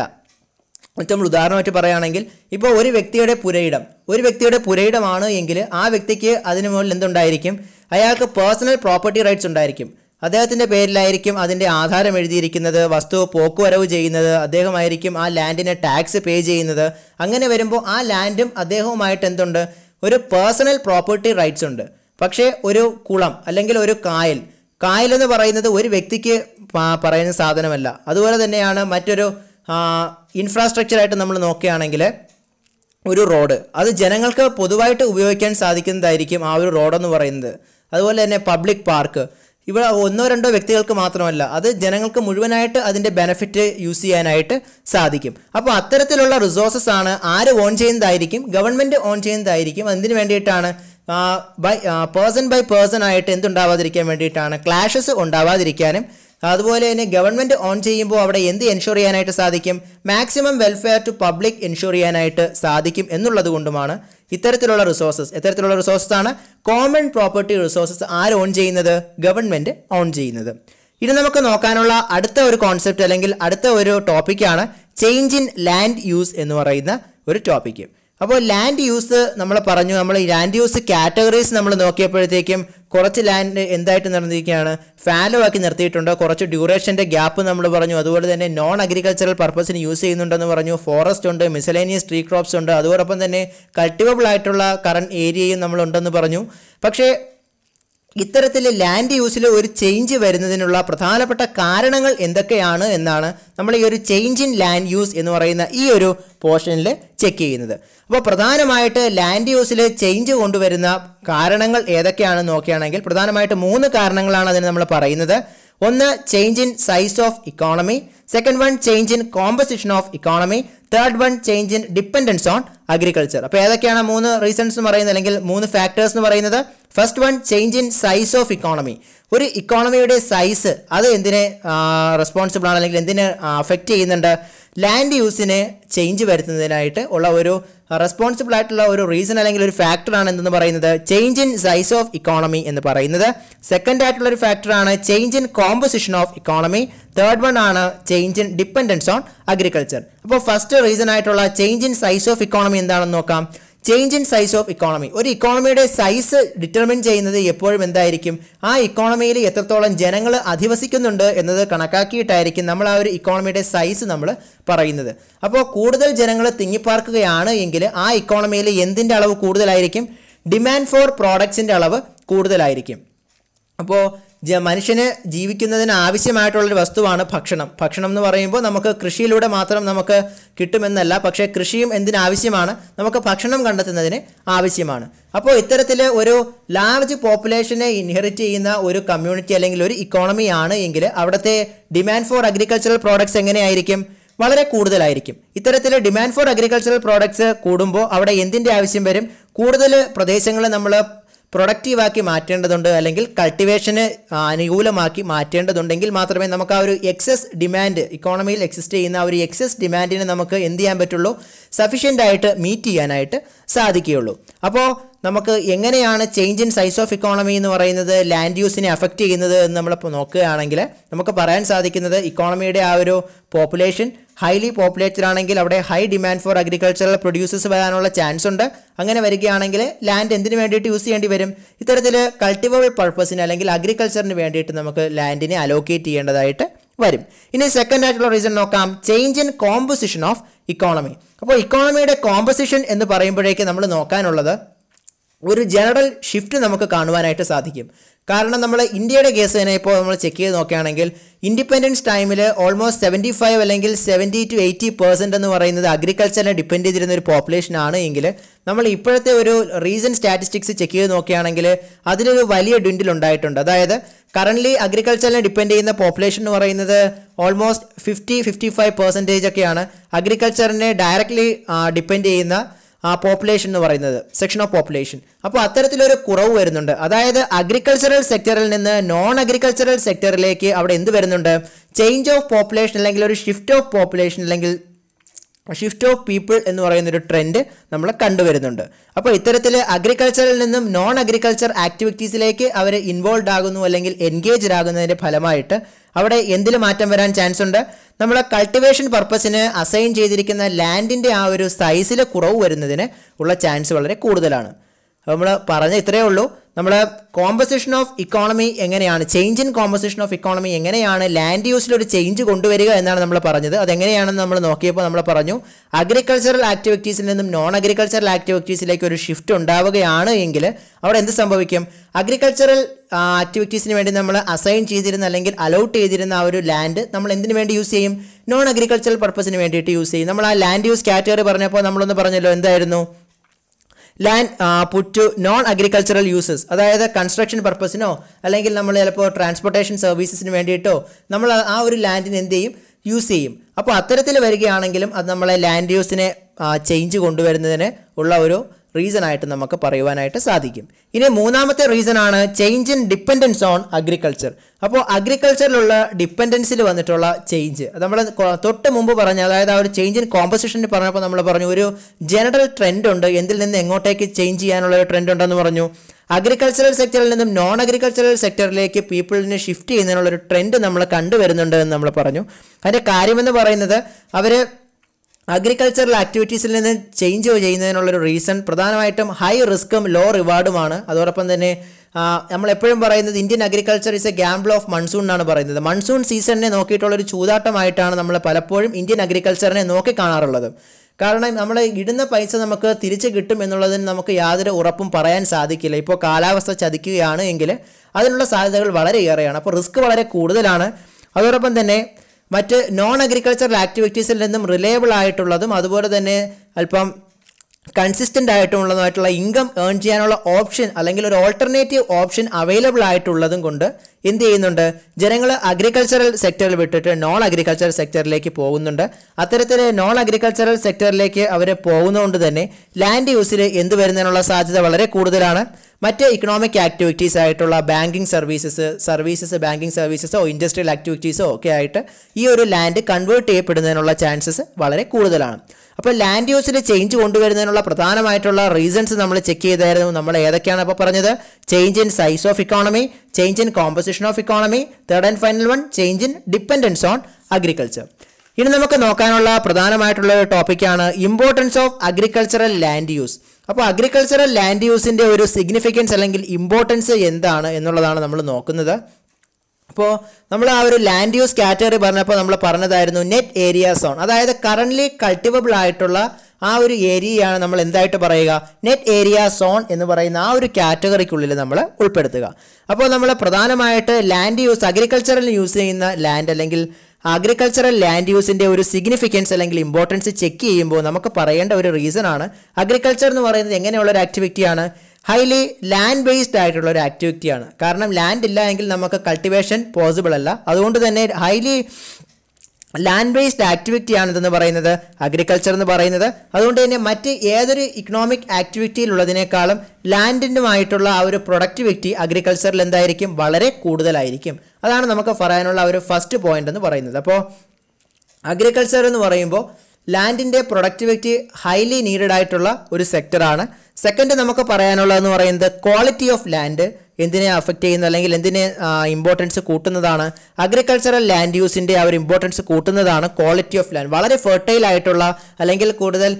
ഏറ്റവും ഉദാഹരണമായിട്ട് പറയുകയാണെങ്കിൽ ഇപ്പോൾ ഒരു വ്യക്തിയുടെ പുരയിടം ഒരു വ്യക്തിയുടെ പുരയിടമാണ് എങ്കിൽ ആ വ്യക്തിക്ക് അതിനു മുകളിൽ എന്തുണ്ടായിരിക്കും അയാൾക്ക് പേഴ്സണൽ പ്രോപ്പർട്ടി റൈറ്റ്സ് ഉണ്ടായിരിക്കും അദ്ദേഹത്തിൻ്റെ പേരിലായിരിക്കും അതിൻ്റെ ആധാരം എഴുതിയിരിക്കുന്നത് വസ്തു പോക്കുവരവ് ചെയ്യുന്നത് അദ്ദേഹമായിരിക്കും ആ ലാൻഡിനെ ടാക്സ് പേ ചെയ്യുന്നത് അങ്ങനെ വരുമ്പോൾ ആ ലാൻഡും അദ്ദേഹവുമായിട്ട് എന്തുണ്ട് ഒരു പേഴ്സണൽ പ്രോപ്പർട്ടി റൈറ്റ്സ് ഉണ്ട് പക്ഷേ ഒരു കുളം അല്ലെങ്കിൽ ഒരു കായൽ കായൽ എന്ന് പറയുന്നത് ഒരു വ്യക്തിക്ക് പറയുന്ന സാധനമല്ല അതുപോലെ തന്നെയാണ് മറ്റൊരു ഇൻഫ്രാസ്ട്രക്ചറായിട്ട് നമ്മൾ നോക്കുകയാണെങ്കിൽ ഒരു റോഡ് അത് ജനങ്ങൾക്ക് പൊതുവായിട്ട് ഉപയോഗിക്കാൻ സാധിക്കുന്നതായിരിക്കും ആ ഒരു റോഡെന്ന് പറയുന്നത് അതുപോലെ തന്നെ പബ്ലിക് പാർക്ക് ഇവിടെ ഒന്നോ രണ്ടോ വ്യക്തികൾക്ക് മാത്രമല്ല അത് ജനങ്ങൾക്ക് മുഴുവനായിട്ട് അതിൻ്റെ ബെനഫിറ്റ് യൂസ് ചെയ്യാനായിട്ട് സാധിക്കും അപ്പോൾ അത്തരത്തിലുള്ള റിസോഴ്സസ് ആണ് ആര് ഓൺ ചെയ്യുന്നതായിരിക്കും ഗവൺമെൻറ് ഓൺ ചെയ്യുന്നതായിരിക്കും അതിന് വേണ്ടിയിട്ടാണ് ബൈ പേഴ്സൺ ബൈ പേഴ്സൺ ആയിട്ട് എന്തുണ്ടാവാതിരിക്കാൻ വേണ്ടിയിട്ടാണ് ക്ലാഷസ് ഉണ്ടാവാതിരിക്കാനും അതുപോലെ തന്നെ ഗവൺമെൻറ് ഓൺ ചെയ്യുമ്പോൾ അവിടെ എന്ത് എൻഷുർ ചെയ്യാനായിട്ട് സാധിക്കും maximum welfare to public ensure ചെയ്യാനായിട്ട് സാധിക്കും എന്നുള്ളത് കൊണ്ടുമാണ് ഇത്തരത്തിലുള്ള റിസോഴ്സസ് എത്തരത്തിലുള്ള റിസോഴ്സസ് ആണ് കോമൺ പ്രോപ്പർട്ടി റിസോഴ്സസ് ആര് ഓൺ ചെയ്യുന്നത് ഗവൺമെൻറ് ഓൺ ചെയ്യുന്നത് ഇനി നമുക്ക് നോക്കാനുള്ള അടുത്ത ഒരു കോൺസെപ്റ്റ് അല്ലെങ്കിൽ അടുത്ത ഒരു ടോപ്പിക്കാണ് ചേഞ്ച് ഇൻ ലാൻഡ് യൂസ് എന്ന് പറയുന്ന ഒരു ടോപ്പിക്ക് അപ്പോൾ ലാൻഡ് യൂസ് നമ്മൾ പറഞ്ഞു നമ്മൾ ലാൻഡ് യൂസ് കാറ്റഗറീസ് നമ്മൾ നോക്കിയപ്പോഴത്തേക്കും കുറച്ച് ലാൻഡ് എന്തായിട്ട് നിർത്തിയിരിക്കുകയാണ് ഫാലോ ആക്കി നിർത്തിയിട്ടുണ്ട് കുറച്ച് ഡ്യൂറേഷൻ്റെ ഗ്യാപ്പ് നമ്മൾ പറഞ്ഞു അതുപോലെ തന്നെ നോൺ അഗ്രികൾച്ചറൽ പർപ്പസിന് യൂസ് ചെയ്യുന്നുണ്ടെന്ന് പറഞ്ഞു ഫോറസ്റ്റ് ഉണ്ട് മിസലേനിയസ് ട്രീ ക്രോപ്സ് ഉണ്ട് അതോടൊപ്പം തന്നെ കൾട്ടിവബിൾ ആയിട്ടുള്ള കറണ്ട് ഏരിയയും നമ്മളുണ്ടെന്ന് പറഞ്ഞു പക്ഷേ ഇത്തരത്തിൽ ലാൻഡ് യൂസിൽ ഒരു ചേഞ്ച് വരുന്നതിനുള്ള പ്രധാനപ്പെട്ട കാരണങ്ങൾ എന്തൊക്കെയാണ് എന്നാണ് നമ്മൾ ഈ ഒരു ചേഞ്ച് ഇൻ ലാൻഡ് യൂസ് എന്ന് പറയുന്ന ഈ ഒരു പോർഷനിൽ ചെക്ക് ചെയ്യുന്നത് അപ്പോൾ പ്രധാനമായിട്ട് ലാൻഡ് യൂസിൽ ചേഞ്ച് കൊണ്ടുവരുന്ന കാരണങ്ങൾ ഏതൊക്കെയാണെന്ന് നോക്കുകയാണെങ്കിൽ പ്രധാനമായിട്ട് മൂന്ന് കാരണങ്ങളാണ് അതിന് നമ്മൾ പറയുന്നത് ഒന്ന് change in size of economy second one change in composition of economy third one change in dependence on agriculture അപ്പോൾ ഏതൊക്കെയാണ് മൂന്ന് റീസൺസ് എന്ന് പറയുന്നത് അല്ലെങ്കിൽ മൂന്ന് ഫാക്ടേഴ്സ് എന്ന് പറയുന്നത് first one change in size of economy ഒരു ഇക്കോണമിയുടെ സൈസ് അത് എന്തിനെ റെസ്പോൺസിബിൾ ആണ് അല്ലെങ്കിൽ എന്തിനെ അഫക്റ്റ് ചെയ്യുന്നുണ്ട് ലാൻഡ് യൂസിന് ചേഞ്ച് വരുത്തുന്നതിനായിട്ട് ഉള്ള ഒരു റെസ്പോൺസിബിൾ ആയിട്ടുള്ള ഒരു റീസൺ അല്ലെങ്കിൽ ഒരു ഫാക്ടറാണ് എന്തെന്ന് പറയുന്നത് change in size of economy എന്ന് പറയുന്നത് സെക്കൻഡ് ആയിട്ടുള്ള ഒരു ഫാക്ടറാണ് change in composition of economy third one ആണ് change in dependence on agriculture അപ്പോൾ ഫസ്റ്റ് റീസൺ ആയിട്ടുള്ള change in size of economy എന്താണെന്ന് നോക്കാം change in size of economy ഒരു ഇക്കോണമിയുടെ സൈസ് ഡിറ്റർമിൻ ചെയ്യുന്നത് എപ്പോഴും എന്തായിരിക്കും ആ ഇക്കോണമിയിൽ എത്രത്തോളം ജനങ്ങൾ അധിവസിക്കുന്നുണ്ട് എന്നത് കണക്കാക്കിയിട്ടായിരിക്കും നമ്മൾ ആ ഒരു ഇക്കോണമിയുടെ സൈസ് നമ്മൾ പറയുന്നത് അപ്പോൾ കൂടുതൽ ജനങ്ങൾ തിങ്ങിപ്പാർക്കുകയാണ് എങ്കിൽ ആ ഇക്കോണമിയിൽ എന്തിൻ്റെ അളവ് കൂടുതലായിരിക്കും ഡിമാൻഡ് ഫോർ പ്രോഡക്ട്സിൻ്റെ അളവ് കൂടുതലായിരിക്കും അപ്പോൾ മനുഷ്യന് ജീവിക്കുന്നതിന് ആവശ്യമായിട്ടുള്ളൊരു വസ്തുവാണ് ഭക്ഷണം ഭക്ഷണം എന്ന് പറയുമ്പോൾ നമുക്ക് കൃഷിയിലൂടെ മാത്രം നമുക്ക് കിട്ടുമെന്നല്ല പക്ഷേ കൃഷിയും എന്തിനാവശ്യമാണ് നമുക്ക് ഭക്ഷണം കണ്ടെത്തുന്നതിന് ആവശ്യമാണ് അപ്പോൾ ഇത്തരത്തിൽ ഒരു ലാർജ് പോപ്പുലേഷനെ ഇൻഹെറിറ്റ് ചെയ്യുന്ന ഒരു കമ്മ്യൂണിറ്റി അല്ലെങ്കിൽ ഒരു ഇക്കോണമി ആണ് എങ്കിൽ അവിടുത്തെ ഡിമാൻഡ് ഫോർ അഗ്രികൾച്ചറൽ പ്രോഡക്ട്സ് എങ്ങനെയായിരിക്കും വളരെ കൂടുതലായിരിക്കും ഇത്തരത്തിൽ ഡിമാൻഡ് ഫോർ അഗ്രികൾച്ചറൽ പ്രോഡക്ട്സ് കൂടുമ്പോൾ അവിടെ എന്തിൻ്റെ ആവശ്യം വരും കൂടുതൽ പ്രദേശങ്ങളിൽ നമ്മൾ പ്രൊഡക്റ്റീവാക്കി മാറ്റേണ്ടതുണ്ട് അല്ലെങ്കിൽ കൾട്ടിവേഷന് അനുകൂലമാക്കി മാറ്റേണ്ടതുണ്ടെങ്കിൽ മാത്രമേ നമുക്ക് ആ ഒരു എക്സസ് ഡിമാൻഡ് ഇക്കോണമിയിൽ എക്സിസ്റ്റ് ചെയ്യുന്ന ആ ഒരു എക്സസ് ഡിമാൻഡിനെ നമുക്ക് എന്ത് ചെയ്യാൻ പറ്റുള്ളൂ സഫീഷ്യൻ്റ് ആയിട്ട് മീറ്റ് ചെയ്യാനായിട്ട് സാധിക്കുകയുള്ളൂ അപ്പോൾ നമുക്ക് എങ്ങനെയാണ് change in size of economy എന്ന് പറയുന്നത് ലാൻഡ് യൂസിനെ അഫക്റ്റ് ചെയ്യുന്നത് എന്ന് നമ്മളിപ്പോൾ നോക്കുകയാണെങ്കിൽ നമുക്ക് പറയാൻ സാധിക്കുന്നത് ഇക്കോണമിയുടെ ആ ഒരു പോപ്പുലേഷൻ ഹൈലി പോപ്പുലേറ്റഡ് ആണെങ്കിൽ അവിടെ high demand for agricultural producers വരാനുള്ള ചാൻസ് ഉണ്ട് അങ്ങനെ വരികയാണെങ്കിൽ ലാൻഡ് എന്തിനു വേണ്ടിയിട്ട് യൂസ് ചെയ്യേണ്ടി വരും ഇത്തരത്തിൽ കൾട്ടിവബിൾ പർപ്പസിന് അല്ലെങ്കിൽ അഗ്രികൾച്ചറിന് വേണ്ടിയിട്ട് നമുക്ക് ലാൻഡിനെ അലോക്കേറ്റ് ചെയ്യേണ്ടതായിട്ട് വരും ഇനി സെക്കൻഡ് ആയിട്ടുള്ള റീസൺ നോക്കാം change in composition of economy അപ്പോൾ ഇക്കോണമിയുടെ കോമ്പോസിഷൻ എന്ന് പറയുമ്പോഴേക്ക് നമ്മൾ നോക്കാനുള്ളത് ഒരു ജനറൽ ഷിഫ്റ്റ് നമുക്ക് കാണുവാനായിട്ട് സാധിക്കും കാരണം നമ്മൾ ഇന്ത്യയുടെ കേസ് തന്നെ ഇപ്പോൾ നമ്മൾ ചെക്ക് ചെയ്ത് നോക്കുകയാണെങ്കിൽ ഇൻഡിപെൻഡൻസ് ടൈമിൽ ഓൾമോസ്റ്റ് സെവൻറ്റി ഫൈവ് അല്ലെങ്കിൽ സെവൻറ്റി ടു എയ്റ്റി പെർസെൻറ്റ് എന്ന് പറയുന്നത് അഗ്രികൾച്ചറിനെ ഡിപ്പെൻഡ് ചെയ്തിരുന്ന ഒരു പോപ്പുലേഷൻ ആണ് എങ്കിൽ നമ്മൾ ഇപ്പോഴത്തെ ഒരു റീസെൻറ്റ് സ്റ്റാറ്റിസ്റ്റിക്സ് ചെക്ക് ചെയ്ത് നോക്കുകയാണെങ്കിൽ അതിലൊരു വലിയ ഡിൻഡിൽ ഉണ്ടായിട്ടുണ്ട് അതായത് കറൻ്റ്ലി അഗ്രികൾച്ചറിനെ ഡിപ്പെൻഡ് ചെയ്യുന്ന പോപ്പുലേഷൻ എന്ന് പറയുന്നത് almost fifty fifty five percentage ഒക്കെയാണ് അഗ്രികൾച്ചറിനെ ഡയറക്റ്റ്ലി ഡിപ്പെൻഡ് ചെയ്യുന്ന പോപ്പുലേഷൻ എന്ന് പറയുന്നത് സെക്ഷൻ ഓഫ് പോപ്പുലേഷൻ അപ്പോൾ അത്തരത്തിലൊരു കുറവ് വരുന്നുണ്ട് അതായത് അഗ്രികൾച്ചറൽ സെക്ടറിൽ നിന്ന് നോൺ അഗ്രികൾച്ചറൽ സെക്ടറിലേക്ക് അവിടെ എന്ത് വരുന്നുണ്ട് ചേഞ്ച് ഓഫ് പോപ്പുലേഷൻ അല്ലെങ്കിൽ ഒരു ഷിഫ്റ്റ് ഓഫ് പോപ്പുലേഷൻ അല്ലെങ്കിൽ ഷിഫ്റ്റ് ഓഫ് പീപ്പിൾ എന്ന് പറയുന്ന ഒരു ട്രെൻഡ് നമ്മൾ കണ്ടുവരുന്നുണ്ട് അപ്പോൾ ഇത്തരത്തിൽ അഗ്രികൾച്ചറിൽ നിന്നും നോൺ അഗ്രികൾച്ചർ ആക്ടിവിറ്റീസിലേക്ക് അവർ ഇൻവോൾവ് ആകുന്നു അല്ലെങ്കിൽ എൻഗേജ്ഡ് ആകുന്നതിൻ്റെ ഫലമായിട്ട് അവിടെ എന്തിൽ മാറ്റം വരാൻ ചാൻസ് ഉണ്ട് നമ്മൾ കൾട്ടിവേഷൻ പർപ്പസിന് അസൈൻ ചെയ്തിരിക്കുന്ന ലാൻഡിൻ്റെ ആ ഒരു സൈസിലെ കുറവ് വരുന്നതിന് ഉള്ള ചാൻസ് വളരെ കൂടുതലാണ് അപ്പോൾ നമ്മൾ പറഞ്ഞ ഇത്രയേ ഉള്ളൂ നമ്മൾ കോമ്പസിഷൻ ഓഫ് ഇക്കോണമി എങ്ങനെയാണ് change in composition of economy എങ്ങനെയാണ് ലാൻഡ് യൂസിൽ ഒരു ചേഞ്ച് കൊണ്ടുവരിക എന്നാണ് നമ്മൾ പറഞ്ഞത് അതെങ്ങനെയാണെന്ന് നമ്മൾ നോക്കിയപ്പോൾ നമ്മൾ പറഞ്ഞു അഗ്രികൾച്ചറൽ ആക്ടിവിറ്റീസിൽ നിന്നും നോൺ അഗ്രികൾച്ചറൽ ആക്ടിവിറ്റീസിലേക്ക് ഒരു ഷിഫ്റ്റ് ഉണ്ടാവുകയാണ് എങ്കിൽ അവിടെ എന്ത് സംഭവിക്കും അഗ്രികൾച്ചറൽ ആക്ടിവിറ്റീസിന് വേണ്ടി നമ്മൾ അസൈൻ ചെയ്തിരുന്ന അല്ലെങ്കിൽ അലൗട്ട് ചെയ്തിരുന്ന ആ ഒരു ലാൻഡ് നമ്മൾ എന്തിനു വേണ്ടി യൂസ് ചെയ്യും നോൺ അഗ്രികൾച്ചറൽ പർപ്പസിന് വേണ്ടിയിട്ട് യൂസ് ചെയ്യും നമ്മൾ ആ ലാൻഡ് യൂസ് കാറ്റഗറി പറഞ്ഞപ്പോൾ നമ്മളൊന്ന് പറഞ്ഞല്ലോ എന്തായിരുന്നു land put to non agricultural uses അതായത് കൺസ്ട്രക്ഷൻ പർപ്പസിനോ അല്ലെങ്കിൽ നമ്മൾ ചിലപ്പോൾ ട്രാൻസ്പോർട്ടേഷൻ സർവീസസിന് വേണ്ടിയിട്ടോ നമ്മൾ ആ ഒരു ലാൻഡിന് എന്ത് ചെയ്യും യൂസ് ചെയ്യും അപ്പോൾ അത്തരത്തിൽ വരികയാണെങ്കിലും അത് നമ്മളെ ലാൻഡ് യൂസിനെ ചേഞ്ച് കൊണ്ടുവരുന്നതിന് ഉള്ള ഒരു റീസൺ ആയിട്ട് നമുക്ക് പറയുവാനായിട്ട് സാധിക്കും ഇനി മൂന്നാമത്തെ റീസൺ ആണ് change in dependence on agriculture അപ്പോൾ അഗ്രികൾച്ചറിലുള്ള ഡിപ്പെൻഡൻസിൽ വന്നിട്ടുള്ള ചേഞ്ച് നമ്മൾ തൊട്ട് മുമ്പ് പറഞ്ഞ അതായത് ആ ഒരു ചേഞ്ച് ഇൻ കോമ്പസിഷൻ പറഞ്ഞപ്പോൾ നമ്മൾ പറഞ്ഞു ഒരു ജനറൽ ട്രെൻഡ് ഉണ്ട് എന്തിൽ നിന്ന് എങ്ങോട്ടേക്ക് ചേഞ്ച് ചെയ്യാനുള്ള ഒരു ട്രെൻഡ് ഉണ്ടെന്ന് പറഞ്ഞു അഗ്രികൾച്ചറൽ സെക്ടറിൽ നിന്നും നോൺ അഗ്രികൾച്ചറൽ സെക്ടറിലേക്ക് പീപ്പിളിന് ഷിഫ്റ്റ് ചെയ്യുന്നതിനുള്ള ഒരു ട്രെൻഡ് നമ്മൾ കണ്ടുവരുന്നുണ്ട് എന്ന് നമ്മൾ പറഞ്ഞു അതിൻ്റെ കാര്യമെന്ന് പറയുന്നത് അവർ അഗ്രികൾച്ചറൽ ആക്ടിവിറ്റീസിൽ നിന്ന് ചേഞ്ച് ചെയ്യുന്നതിനുള്ളൊരു റീസൺ പ്രധാനമായിട്ടും ഹൈ റിസ്ക്കും ലോ റിവാർഡുമാണ് അതോടൊപ്പം തന്നെ നമ്മളെപ്പോഴും പറയുന്നത് Indian agriculture is a gamble of monsoon എന്നാണ് പറയുന്നത് മൺസൂൺ സീസണിനെ നോക്കിയിട്ടുള്ളൊരു ചൂതാട്ടമായിട്ടാണ് നമ്മൾ പലപ്പോഴും ഇന്ത്യൻ അഗ്രികൾച്ചറിനെ നോക്കി കാണാറുള്ളത് കാരണം നമ്മൾ ഇടുന്ന പൈസ നമുക്ക് തിരിച്ചു കിട്ടും എന്നുള്ളതിന് നമുക്ക് യാതൊരു ഉറപ്പും പറയാൻ സാധിക്കില്ല ഇപ്പോൾ കാലാവസ്ഥ ചതിക്കുകയാണ് എങ്കിൽ അതിനുള്ള സാധ്യതകൾ ഏറെയാണ് അപ്പോൾ റിസ്ക് വളരെ കൂടുതലാണ് അതോടൊപ്പം തന്നെ മറ്റ് നോൺ അഗ്രികൾച്ചറൽ ആക്ടിവിറ്റീസിൽ നിന്നും റിലയബിൾ ആയിട്ടുള്ളതും അതുപോലെ തന്നെ അല്പം കൺസിസ്റ്റൻ്റ് ആയിട്ടുള്ളതുമായിട്ടുള്ള ഇൻകം ഏൺ ചെയ്യാനുള്ള ഓപ്ഷൻ അല്ലെങ്കിൽ ഒരു ഓൾട്ടർനേറ്റീവ് ഓപ്ഷൻ അവൈലബിൾ ആയിട്ടുള്ളതും കൊണ്ട് എന്ത് ചെയ്യുന്നുണ്ട് ജനങ്ങൾ അഗ്രികൾച്ചറൽ സെക്ടറിൽ വിട്ടിട്ട് നോൺ അഗ്രികൾച്ചറൽ സെക്ടറിലേക്ക് പോകുന്നുണ്ട് അത്തരത്തിൽ നോൺ അഗ്രികൾച്ചറൽ സെക്ടറിലേക്ക് അവർ പോകുന്നതുകൊണ്ട് തന്നെ ലാൻഡ് യൂസിൽ എന്ത് വരുന്നതിനുള്ള സാധ്യത വളരെ കൂടുതലാണ് മറ്റ് ഇക്കണോമിക് ആക്ടിവിറ്റീസ് ആയിട്ടുള്ള ബാങ്കിങ് സർവീസസ് സർവീസസ് ബാങ്കിങ് സർവീസസോ ഇൻഡസ്ട്രിയൽ ആക്ടിവിറ്റീസോ ഒക്കെ ആയിട്ട് ഈ ഒരു ലാൻഡ് കൺവേർട്ട് ചെയ്യപ്പെടുന്നതിനുള്ള ചാൻസസ് വളരെ കൂടുതലാണ് അപ്പോൾ ലാൻഡ് യൂസിൽ ചേഞ്ച് കൊണ്ടുവരുന്നതിനുള്ള പ്രധാനമായിട്ടുള്ള റീസൺസ് നമ്മൾ ചെക്ക് ചെയ്തായിരുന്നു നമ്മൾ ഏതൊക്കെയാണ് അപ്പോൾ പറഞ്ഞത് change in size of economy change in composition of economy third and final one change in dependence on agriculture ഇനി നമുക്ക് നോക്കാനുള്ള പ്രധാനമായിട്ടുള്ള ഒരു ടോപ്പിക്കാണ് importance of agricultural land use അപ്പോൾ അഗ്രികൾച്ചറൽ ലാൻഡ് യൂസിൻ്റെ ഒരു സിഗ്നിഫിക്കൻസ് അല്ലെങ്കിൽ ഇമ്പോർട്ടൻസ് എന്താണ് എന്നുള്ളതാണ് നമ്മൾ നോക്കുന്നത് അപ്പോൾ നമ്മൾ ആ ഒരു ലാൻഡ് യൂസ് കാറ്റഗറി പറഞ്ഞപ്പോൾ നമ്മൾ പറഞ്ഞതായിരുന്നു നെറ്റ് ഏരിയ സോൺ അതായത് കറൻ്റ്ലി കൾട്ടിവബിൾ ആയിട്ടുള്ള ആ ഒരു ഏരിയയാണ് നമ്മൾ എന്തായിട്ട് പറയുക നെറ്റ് ഏരിയ സോൺ എന്ന് പറയുന്ന ആ ഒരു കാറ്റഗറിക്കുള്ളിൽ നമ്മൾ ഉൾപ്പെടുത്തുക അപ്പോൾ നമ്മൾ പ്രധാനമായിട്ട് ലാൻഡ് യൂസ് അഗ്രികൾച്ചറിൽ യൂസ് ചെയ്യുന്ന ലാൻഡ് അല്ലെങ്കിൽ അഗ്രികൾച്ചറൽ ലാൻഡ് യൂസിൻ്റെ ഒരു സിഗ്നിഫിക്കൻസ് അല്ലെങ്കിൽ ഇമ്പോർട്ടൻസ് ചെക്ക് ചെയ്യുമ്പോൾ നമുക്ക് പറയേണ്ട ഒരു റീസൺ ആണ് അഗ്രികൾച്ചർ എന്ന് പറയുന്നത് എങ്ങനെയുള്ള ഒരു ആക്ടിവിറ്റിയാണ് ഹൈലി ലാൻഡ് ബേസ്ഡ് ആയിട്ടുള്ള ഒരു ആക്ടിവിറ്റിയാണ് കാരണം ലാൻഡ് ഇല്ല എങ്കിൽ നമുക്ക് കൾട്ടിവേഷൻ പോസിബിൾ അല്ല അതുകൊണ്ട് തന്നെ ഹൈലി ലാൻഡ് ബേസ്ഡ് ആക്ടിവിറ്റി പറയുന്നത് അഗ്രികൾച്ചർ എന്ന് പറയുന്നത് അതുകൊണ്ട് തന്നെ മറ്റ് ഏതൊരു ഇക്കണോമിക് ആക്ടിവിറ്റിയിലുള്ളതിനേക്കാളും ലാൻഡിനുമായിട്ടുള്ള ആ ഒരു പ്രൊഡക്ടിവിറ്റി അഗ്രികൾച്ചറിൽ എന്തായിരിക്കും വളരെ കൂടുതലായിരിക്കും അതാണ് നമുക്ക് പറയാനുള്ള ഒരു ഫസ്റ്റ് പോയിന്റ് എന്ന് പറയുന്നത് അപ്പോൾ അഗ്രികൾച്ചർ എന്ന് പറയുമ്പോൾ ലാൻഡിൻ്റെ പ്രൊഡക്ടിവിറ്റി ഹൈലി നീഡഡ് ആയിട്ടുള്ള ഒരു സെക്ടറാണ് സെക്കൻഡ് നമുക്ക് പറയാനുള്ളതെന്ന് പറയുന്നത് ക്വാളിറ്റി ഓഫ് ലാൻഡ് എന്തിനെ അഫക്റ്റ് ചെയ്യുന്നു അല്ലെങ്കിൽ എന്തിനെ ഇമ്പോർട്ടൻസ് കൂട്ടുന്നതാണ് അഗ്രികൾച്ചറൽ ലാൻഡ് യൂസിൻ്റെ ആ ഒരു ഇമ്പോർട്ടൻസ് കൂട്ടുന്നതാണ് ക്വാളിറ്റി ഓഫ് ലാൻഡ് വളരെ ഫെർട്ടൈൽ ആയിട്ടുള്ള അല്ലെങ്കിൽ കൂടുതൽ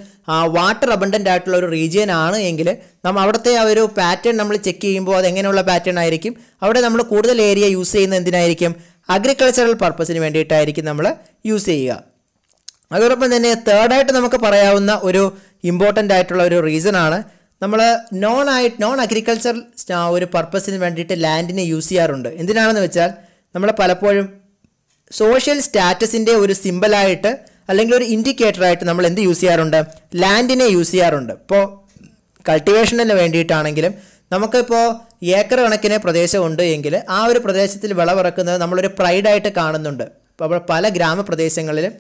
വാട്ടർ അബണ്ടൻ്റ് ആയിട്ടുള്ള ഒരു റീജിയൻ ആണ് എങ്കിൽ നമ്മൾ അവിടുത്തെ ആ ഒരു പാറ്റേൺ നമ്മൾ ചെക്ക് ചെയ്യുമ്പോൾ അത് പാറ്റേൺ ആയിരിക്കും അവിടെ നമ്മൾ കൂടുതൽ ഏരിയ യൂസ് ചെയ്യുന്ന എന്തിനായിരിക്കും അഗ്രികൾച്ചറൽ പർപ്പസിന് വേണ്ടിയിട്ടായിരിക്കും നമ്മൾ യൂസ് ചെയ്യുക അതോടൊപ്പം തന്നെ തേർഡായിട്ട് നമുക്ക് പറയാവുന്ന ഒരു ഇമ്പോർട്ടൻ്റ് ആയിട്ടുള്ള ഒരു റീസൺ ആണ് നമ്മൾ നോൺ ആയിട്ട് നോൺ അഗ്രികൾച്ചർ ഒരു പർപ്പസിന് വേണ്ടിയിട്ട് ലാൻഡിനെ യൂസ് ചെയ്യാറുണ്ട് എന്തിനാണെന്ന് വെച്ചാൽ നമ്മൾ പലപ്പോഴും സോഷ്യൽ സ്റ്റാറ്റസിൻ്റെ ഒരു സിമ്പിളായിട്ട് അല്ലെങ്കിൽ ഒരു ഇൻഡിക്കേറ്ററായിട്ട് നമ്മൾ എന്ത് യൂസ് ചെയ്യാറുണ്ട് ലാൻഡിനെ യൂസ് ചെയ്യാറുണ്ട് ഇപ്പോൾ കൾട്ടിവേഷനിന് വേണ്ടിയിട്ടാണെങ്കിലും നമുക്കിപ്പോൾ ഏക്കർ കണക്കിന് പ്രദേശമുണ്ട് എങ്കിൽ ആ ഒരു പ്രദേശത്തിൽ വിളവിറക്കുന്നത് നമ്മളൊരു പ്രൈഡായിട്ട് കാണുന്നുണ്ട് അപ്പോൾ പല ഗ്രാമപ്രദേശങ്ങളിലും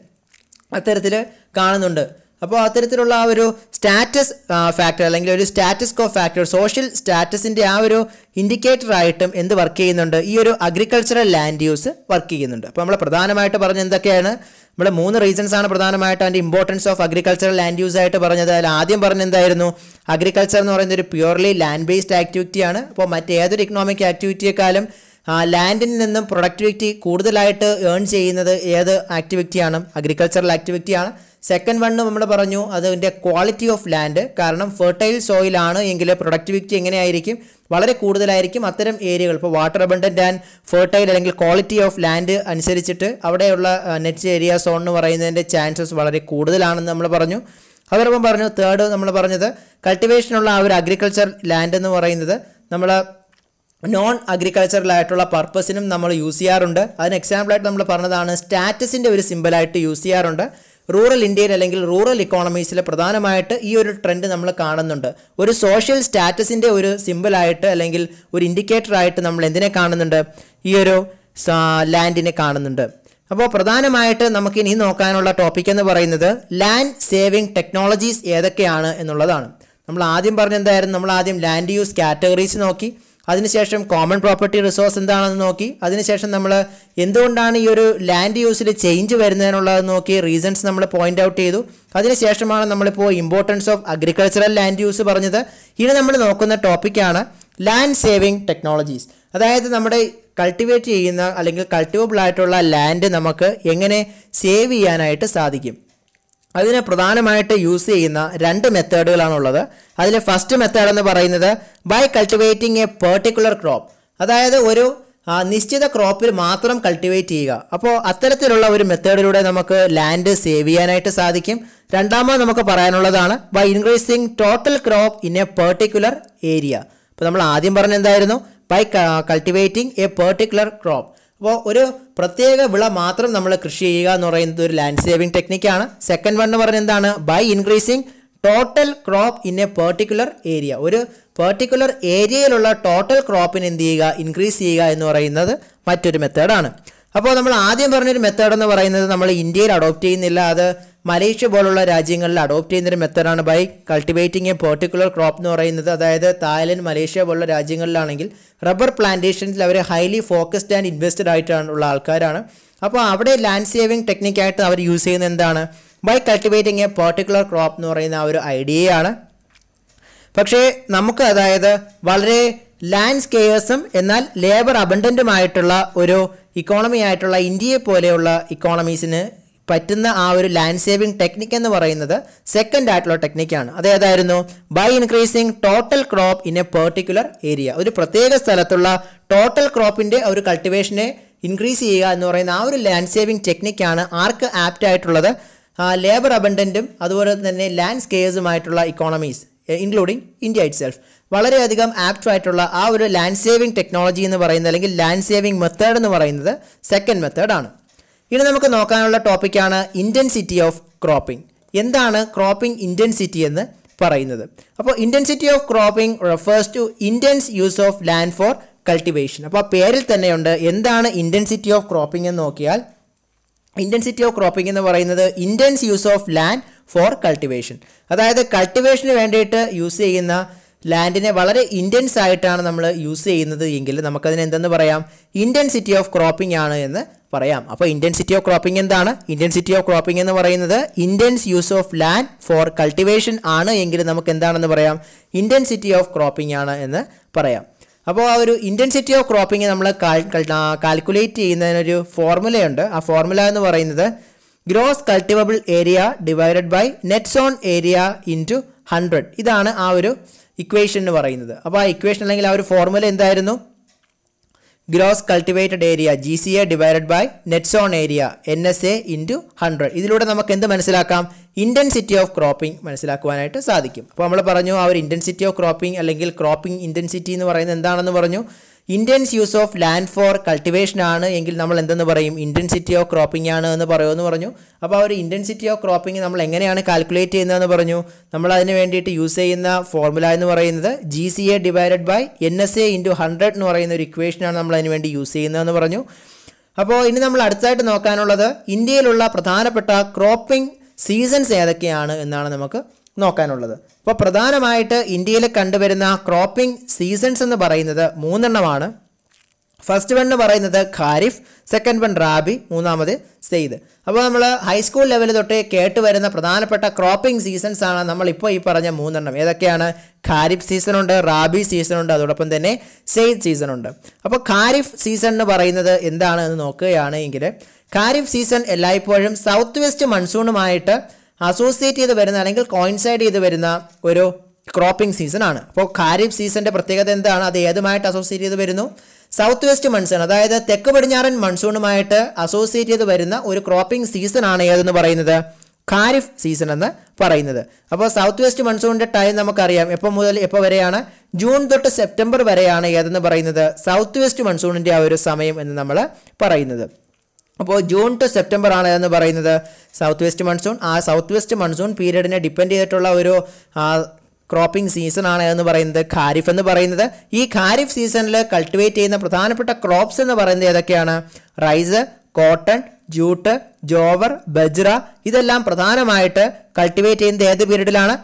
അത്തരത്തിൽ കാണുന്നുണ്ട് അപ്പോൾ അത്തരത്തിലുള്ള ആ ഒരു സ്റ്റാറ്റസ് ഫാക്ടർ അല്ലെങ്കിൽ ഒരു സ്റ്റാറ്റസ് കോ ഫാക്ടർ സോഷ്യൽ സ്റ്റാറ്റസിൻ്റെ ആ ഒരു ഇൻഡിക്കേറ്റർ എന്ത് വർക്ക് ചെയ്യുന്നുണ്ട് ഈ ഒരു അഗ്രികൾച്ചറൽ ലാൻഡ് യൂസ് വർക്ക് ചെയ്യുന്നുണ്ട് അപ്പോൾ നമ്മൾ പ്രധാനമായിട്ട് പറഞ്ഞ എന്തൊക്കെയാണ് നമ്മൾ മൂന്ന് റീസൺസ് ആണ് പ്രധാനമായിട്ട് അതിൻ്റെ importance of agricultural land use ആയിട്ട് പറഞ്ഞത് അതിൽ ആദ്യം പറഞ്ഞ എന്തായിരുന്നു അഗ്രികൾച്ചർ എന്ന് പറയുന്നത് ഒരു പ്യുവർലി ലാൻഡ് ബേസ്ഡ് ആക്ടിവിറ്റിയാണ് അപ്പോൾ മറ്റേതൊരു ഇക്കണോമിക് ആക്ടിവിറ്റിയെക്കാളും ലാൻഡിൽ നിന്നും പ്രൊഡക്ടിവിറ്റി കൂടുതലായിട്ട് ഏൺ ചെയ്യുന്നത് ഏത് ആക്ടിവിറ്റിയാണ് അഗ്രികൾച്ചറൽ ആക്ടിവിറ്റിയാണ് സെക്കൻഡ് വണ്ണ് നമ്മൾ പറഞ്ഞു അതിൻ്റെ ക്വാളിറ്റി ഓഫ് ലാൻഡ് കാരണം ഫെർട്ടൈൽ സോയിലാണ് എങ്കിൽ പ്രൊഡക്ടിവിറ്റി എങ്ങനെയായിരിക്കും വളരെ കൂടുതലായിരിക്കും അത്തരം ഏരിയകൾ ഇപ്പോൾ വാട്ടർ അബണ്ടൻ്റ് ആൻഡ് ഫെർട്ടൈൽ അല്ലെങ്കിൽ ക്വാളിറ്റി ഓഫ് ലാൻഡ് അനുസരിച്ചിട്ട് അവിടെയുള്ള നെറ്റ് ഏരിയ സോൺ എന്ന് പറയുന്നതിൻ്റെ ചാൻസസ് വളരെ കൂടുതലാണെന്ന് നമ്മൾ പറഞ്ഞു അതോടൊപ്പം പറഞ്ഞു തേർഡ് നമ്മൾ പറഞ്ഞത് കൾട്ടിവേഷനുള്ള ആ ഒരു അഗ്രികൾച്ചർ ലാൻഡ് എന്ന് പറയുന്നത് നമ്മൾ നോൺ അഗ്രികൾച്ചറലായിട്ടുള്ള പർപ്പസിനും നമ്മൾ യൂസ് ചെയ്യാറുണ്ട് അതിന് എക്സാമ്പിളായിട്ട് നമ്മൾ പറഞ്ഞതാണ് സ്റ്റാറ്റസിൻ്റെ ഒരു സിമ്പിളായിട്ട് യൂസ് ചെയ്യാറുണ്ട് റൂറൽ ഇന്ത്യയിൽ അല്ലെങ്കിൽ റൂറൽ ഇക്കോണമീസിൽ പ്രധാനമായിട്ട് ഈ ഒരു ട്രെൻഡ് നമ്മൾ കാണുന്നുണ്ട് ഒരു സോഷ്യൽ സ്റ്റാറ്റസിൻ്റെ ഒരു സിമ്പിളായിട്ട് അല്ലെങ്കിൽ ഒരു ഇൻഡിക്കേറ്ററായിട്ട് നമ്മൾ എന്തിനെ കാണുന്നുണ്ട് ഈ ഒരു ലാൻഡിനെ കാണുന്നുണ്ട് അപ്പോൾ പ്രധാനമായിട്ട് നമുക്ക് ഇനി നോക്കാനുള്ള ടോപ്പിക് എന്ന് പറയുന്നത് ലാൻഡ് സേവിംഗ് ടെക്നോളജീസ് ഏതൊക്കെയാണ് എന്നുള്ളതാണ് നമ്മൾ ആദ്യം പറഞ്ഞ നമ്മൾ ആദ്യം ലാൻഡ് യൂസ് കാറ്റഗറീസ് നോക്കി അതിനുശേഷം കോമൺ പ്രോപ്പർട്ടി റിസോഴ്സ് എന്താണെന്ന് നോക്കി അതിനുശേഷം നമ്മൾ എന്തുകൊണ്ടാണ് ഈ ഒരു ലാൻഡ് യൂസിൽ ചേഞ്ച് വരുന്നതിനുള്ളത് നോക്കി റീസൺസ് നമ്മൾ പോയിന്റ് ഔട്ട് ചെയ്തു അതിനുശേഷമാണ് നമ്മളിപ്പോൾ importance of agricultural land use പറഞ്ഞത് ഇനി നമ്മൾ നോക്കുന്ന ടോപ്പിക്കാണ് ലാൻഡ് സേവിങ് ടെക്നോളജീസ് അതായത് നമ്മുടെ കൾട്ടിവേറ്റ് ചെയ്യുന്ന അല്ലെങ്കിൽ കൾട്ടിവബിൾ ആയിട്ടുള്ള ലാൻഡ് നമുക്ക് എങ്ങനെ സേവ് ചെയ്യാനായിട്ട് സാധിക്കും അതിന് പ്രധാനമായിട്ട് യൂസ് ചെയ്യുന്ന രണ്ട് മെത്തേഡുകളാണുള്ളത് അതിൽ ഫസ്റ്റ് മെത്തേഡ് എന്ന് പറയുന്നത് by cultivating a particular crop അതായത് ഒരു നിശ്ചിത ക്രോപ്പിൽ മാത്രം കൾട്ടിവേറ്റ് ചെയ്യുക അപ്പോൾ അത്തരത്തിലുള്ള ഒരു മെത്തേഡിലൂടെ നമുക്ക് ലാൻഡ് സേവ് ചെയ്യാനായിട്ട് സാധിക്കും രണ്ടാമത് നമുക്ക് പറയാനുള്ളതാണ് by increasing total crop in a particular area അപ്പോൾ നമ്മൾ ആദ്യം പറഞ്ഞ by cultivating a particular crop അപ്പോൾ ഒരു പ്രത്യേക വിള മാത്രം നമ്മൾ കൃഷി ചെയ്യുക എന്ന് പറയുന്നത് ഒരു ലാൻഡ് സേവിങ് ടെക്നിക്കാണ് സെക്കൻഡ് വൺ എന്ന് പറയുന്നത് എന്താണ് by increasing total crop in a particular area ഒരു പെർട്ടിക്കുലർ ഏരിയയിലുള്ള ടോട്ടൽ ക്രോപ്പിന് എന്ത് ചെയ്യുക ഇൻക്രീസ് ചെയ്യുക എന്ന് പറയുന്നത് മറ്റൊരു മെത്തേഡാണ് അപ്പോൾ നമ്മൾ ആദ്യം പറഞ്ഞൊരു മെത്തേഡ് എന്ന് പറയുന്നത് നമ്മൾ ഇന്ത്യയിൽ അഡോപ്റ്റ് ചെയ്യുന്നില്ല അത് മലേഷ്യ പോലുള്ള രാജ്യങ്ങളിൽ അഡോപ്റ്റ് ചെയ്യുന്നൊരു മെത്തേഡാണ് by cultivating a particular crop എന്ന് പറയുന്നത് അതായത് തായ്ലൻഡ് മലേഷ്യ പോലുള്ള രാജ്യങ്ങളിലാണെങ്കിൽ റബ്ബർ പ്ലാന്റേഷൻസിൽ അവർ ഹൈലി ഫോക്കസ്ഡ് ആൻഡ് ഇൻവെസ്റ്റഡ് ആയിട്ടുള്ള ആൾക്കാരാണ് അപ്പോൾ അവിടെ ലാൻഡ് സേവിങ് ടെക്നിക്കായിട്ട് അവർ യൂസ് ചെയ്യുന്ന എന്താണ് by cultivating a particular crop എന്ന് പറയുന്ന ആ ഒരു ഐഡിയയാണ് പക്ഷേ നമുക്ക് അതായത് വളരെ ലാൻഡ് സ്കെയേഴ്സും എന്നാൽ ലേബർ അബണ്ടൻറ്റുമായിട്ടുള്ള ഒരു ഇക്കോണമി ആയിട്ടുള്ള ഇന്ത്യയെ പോലെയുള്ള ഇക്കോണമീസിന് പറ്റുന്ന ആ ഒരു ലാൻഡ് സേവിംഗ് ടെക്നിക്ക് എന്ന് പറയുന്നത് സെക്കൻഡ് ആയിട്ടുള്ള ടെക്നിക്കാണ് അതേതായിരുന്നു by increasing total crop in a particular area ഒരു പ്രത്യേക സ്ഥലത്തുള്ള ടോട്ടൽ ക്രോപ്പിൻ്റെ ഒരു കൾട്ടിവേഷനെ ഇൻക്രീസ് ചെയ്യുക എന്ന് പറയുന്ന ആ ഒരു ലാൻഡ് സേവിംഗ് ടെക്നിക്കാണ് ആർക്ക് ആപ്റ്റ് ആയിട്ടുള്ളത് ലേബർ അബണ്ടൻറ്റും അതുപോലെ തന്നെ ലാൻഡ് സ്കേഴ്സുമായിട്ടുള്ള economies including India itself വളരെയധികം ആപ്റ്റ് ആയിട്ടുള്ള ആ ഒരു ലാൻഡ് സേവിംഗ് ടെക്നോളജി എന്ന് പറയുന്നത് അല്ലെങ്കിൽ ലാൻഡ് സേവിംഗ് മെത്തേഡ് എന്ന് പറയുന്നത് സെക്കൻഡ് മെത്തേഡാണ് ഇനി നമുക്ക് നോക്കാനുള്ള ടോപ്പിക്കാണ് ഇൻറ്റൻസിറ്റി ഓഫ് ക്രോപ്പിംഗ് എന്താണ് ക്രോപ്പിംഗ് ഇൻറ്റൻസിറ്റി എന്ന് പറയുന്നത് അപ്പോൾ intensity of cropping refers to intense use of land for cultivation അപ്പോൾ പേരിൽ തന്നെയുണ്ട് എന്താണ് ഇൻറ്റൻസിറ്റി ഓഫ് ക്രോപ്പിംഗ് എന്ന് നോക്കിയാൽ ഇൻറ്റൻസിറ്റി ഓഫ് ക്രോപ്പിംഗ് എന്ന് പറയുന്നത് intense use of land for cultivation അതായത് കൾട്ടിവേഷന് വേണ്ടിയിട്ട് യൂസ് ചെയ്യുന്ന ലാൻഡിനെ വളരെ ഇൻറ്റൻസ് ആയിട്ടാണ് നമ്മൾ യൂസ് ചെയ്യുന്നത് എങ്കിൽ നമുക്കതിന് എന്തെന്ന് പറയാം ഇൻറ്റൻസിറ്റി ഓഫ് ക്രോപ്പിംഗ് ആണ് എന്ന് പറയാം അപ്പോൾ ഇൻറ്റൻസിറ്റി ഓഫ് ക്രോപ്പിംഗ് എന്താണ് ഇൻറ്റൻസിറ്റി ഓഫ് ക്രോപ്പിംഗ് എന്ന് പറയുന്നത് intense use of land for cultivation ആണ് എങ്കിൽ നമുക്ക് എന്താണെന്ന് പറയാം ഇൻറ്റൻസിറ്റി ഓഫ് ക്രോപ്പിംഗ് ആണ് എന്ന് പറയാം അപ്പോൾ ആ ഒരു ഇൻറ്റൻസിറ്റി ഓഫ് ക്രോപ്പിംഗ് നമ്മൾ കാൽക്കുലേറ്റ് ചെയ്യുന്നതിനൊരു ഫോർമുലയുണ്ട് ആ ഫോർമുല എന്ന് പറയുന്നത് gross cultivable area divided by net sown area into hundred ഇതാണ് ആ ഒരു ഇക്വേഷൻ എന്ന് പറയുന്നത് അപ്പോൾ ആ ഇക്വേഷൻ അല്ലെങ്കിൽ ആ ഒരു ഫോർമുല എന്തായിരുന്നു gross cultivated area G C A divided by net sown area N S A into hundred ഇതിലൂടെ നമുക്ക് എന്ത് മനസ്സിലാക്കാം ഇൻറ്റൻസിറ്റി ഓഫ് ക്രോപ്പിംഗ് മനസ്സിലാക്കുവാനായിട്ട് സാധിക്കും അപ്പോൾ നമ്മൾ പറഞ്ഞു ആ ഒരു ഇൻറ്റൻസിറ്റി ഓഫ് ക്രോപ്പിംഗ് അല്ലെങ്കിൽ ക്രോപ്പിംഗ് ഇൻറ്റൻസിറ്റി എന്ന് പറയുന്നത് എന്താണെന്ന് പറഞ്ഞു intense use of land for cultivation ആണ് എങ്കിൽ നമ്മൾ എന്തെന്ന് പറയും ഇൻറ്റൻസിറ്റി ഓഫ് ക്രോപ്പിംഗ് ആണ് എന്ന് പറയുമെന്ന് പറഞ്ഞു അപ്പോൾ ആ ഒരു ഇൻറ്റൻസിറ്റി ഓഫ് ക്രോപ്പിംഗ് നമ്മൾ എങ്ങനെയാണ് കാൽക്കുലേറ്റ് ചെയ്യുന്നതെന്ന് പറഞ്ഞു നമ്മൾ അതിന് വേണ്ടിയിട്ട് യൂസ് ചെയ്യുന്ന ഫോർമുല എന്ന് പറയുന്നത് G C A divided by N S A into hundred എന്ന് പറയുന്ന ഒരു ഇക്വേഷനാണ് നമ്മൾ അതിന് വേണ്ടി യൂസ് ചെയ്യുന്നതെന്ന് പറഞ്ഞു അപ്പോൾ ഇനി നമ്മൾ അടുത്തായിട്ട് നോക്കാനുള്ളത് ഇന്ത്യയിലുള്ള പ്രധാനപ്പെട്ട ക്രോപ്പിംഗ് സീസൺസ് ഏതൊക്കെയാണ് എന്നാണ് നമുക്ക് നോക്കാനുള്ളത് അപ്പോൾ പ്രധാനമായിട്ട് ഇന്ത്യയിൽ കണ്ടുവരുന്ന ക്രോപ്പിംഗ് സീസൺസ് എന്ന് പറയുന്നത് മൂന്നെണ്ണമാണ് ഫസ്റ്റ് വൺ എന്ന് പറയുന്നത് ഖാരിഫ് സെക്കൻഡ് വൺ റാബി മൂന്നാമത് സെയ്ദ് അപ്പോൾ നമ്മൾ ഹൈസ്കൂൾ ലെവൽ തൊട്ടേ കേട്ട് വരുന്ന പ്രധാനപ്പെട്ട ക്രോപ്പിംഗ് സീസൺസ് ആണ് നമ്മളിപ്പോൾ ഈ പറഞ്ഞ മൂന്നെണ്ണം ഏതൊക്കെയാണ് ഖാരിഫ് സീസണുണ്ട് റാബി സീസണുണ്ട് അതോടൊപ്പം തന്നെ സെയ്ദ് സീസണുണ്ട് അപ്പോൾ ഖാരിഫ് സീസൺ എന്ന് പറയുന്നത് എന്താണ് എന്ന് നോക്കുകയാണെങ്കിൽ ഖാരിഫ് സീസൺ എല്ലായ്പ്പോഴും സൗത്ത് വെസ്റ്റ് മൺസൂണുമായിട്ട് അസോസിയേറ്റ് ചെയ്ത് വരുന്ന അല്ലെങ്കിൽ കോയിൻസൈഡ് ചെയ്ത് വരുന്ന ഒരു ക്രോപ്പിംഗ് സീസൺ ആണ് അപ്പോൾ ഖാരിഫ് സീസണിൻ്റെ പ്രത്യേകത എന്താണ് അത് ഏതുമായിട്ട് അസോസിയേറ്റ് ചെയ്ത് വരുന്നു സൗത്ത് വെസ്റ്റ് മൺസൂൺ അതായത് തെക്ക് പടിഞ്ഞാറൻ മൺസൂണുമായിട്ട് അസോസിയേറ്റ് ചെയ്ത് വരുന്ന ഒരു ക്രോപ്പിംഗ് സീസൺ ആണ് ഏതെന്ന് പറയുന്നത് ഖാരിഫ് സീസൺ എന്ന് പറയുന്നത് അപ്പോൾ സൗത്ത് വെസ്റ്റ് മൺസൂണിൻ്റെ ടൈം നമുക്കറിയാം എപ്പോൾ മുതൽ എപ്പോൾ വരെയാണ് ജൂൺ തൊട്ട് സെപ്റ്റംബർ വരെയാണ് ഏതെന്ന് പറയുന്നത് സൗത്ത് വെസ്റ്റ് മൺസൂണിൻ്റെ ആ ഒരു സമയം എന്ന് നമ്മൾ പറയുന്നത് അപ്പോൾ ജൂൺ ടു സെപ്റ്റംബർ ആണ് എന്ന് പറയുന്നത് സൗത്ത് വെസ്റ്റ് മൺസൂൺ ആ സൗത്ത് വെസ്റ്റ് മൺസൂൺ പീരീഡിനെ ഡിപ്പെൻഡ് ചെയ്തിട്ടുള്ള ഒരു ക്രോപ്പിംഗ് സീസൺ ആണ് എന്ന് പറയുന്നത് ഖാരിഫ് എന്ന് പറയുന്നത് ഈ ഖാരിഫ് സീസണിൽ കൾട്ടിവേറ്റ് ചെയ്യുന്ന പ്രധാനപ്പെട്ട ക്രോപ്സ് എന്ന് പറയുന്നത് ഏതൊക്കെയാണ് rice cotton jute jowar bajra ഇതെല്ലാം പ്രധാനമായിട്ട് കൾട്ടിവേറ്റ് ചെയ്യുന്നത് ഏത് പീരീഡിലാണ്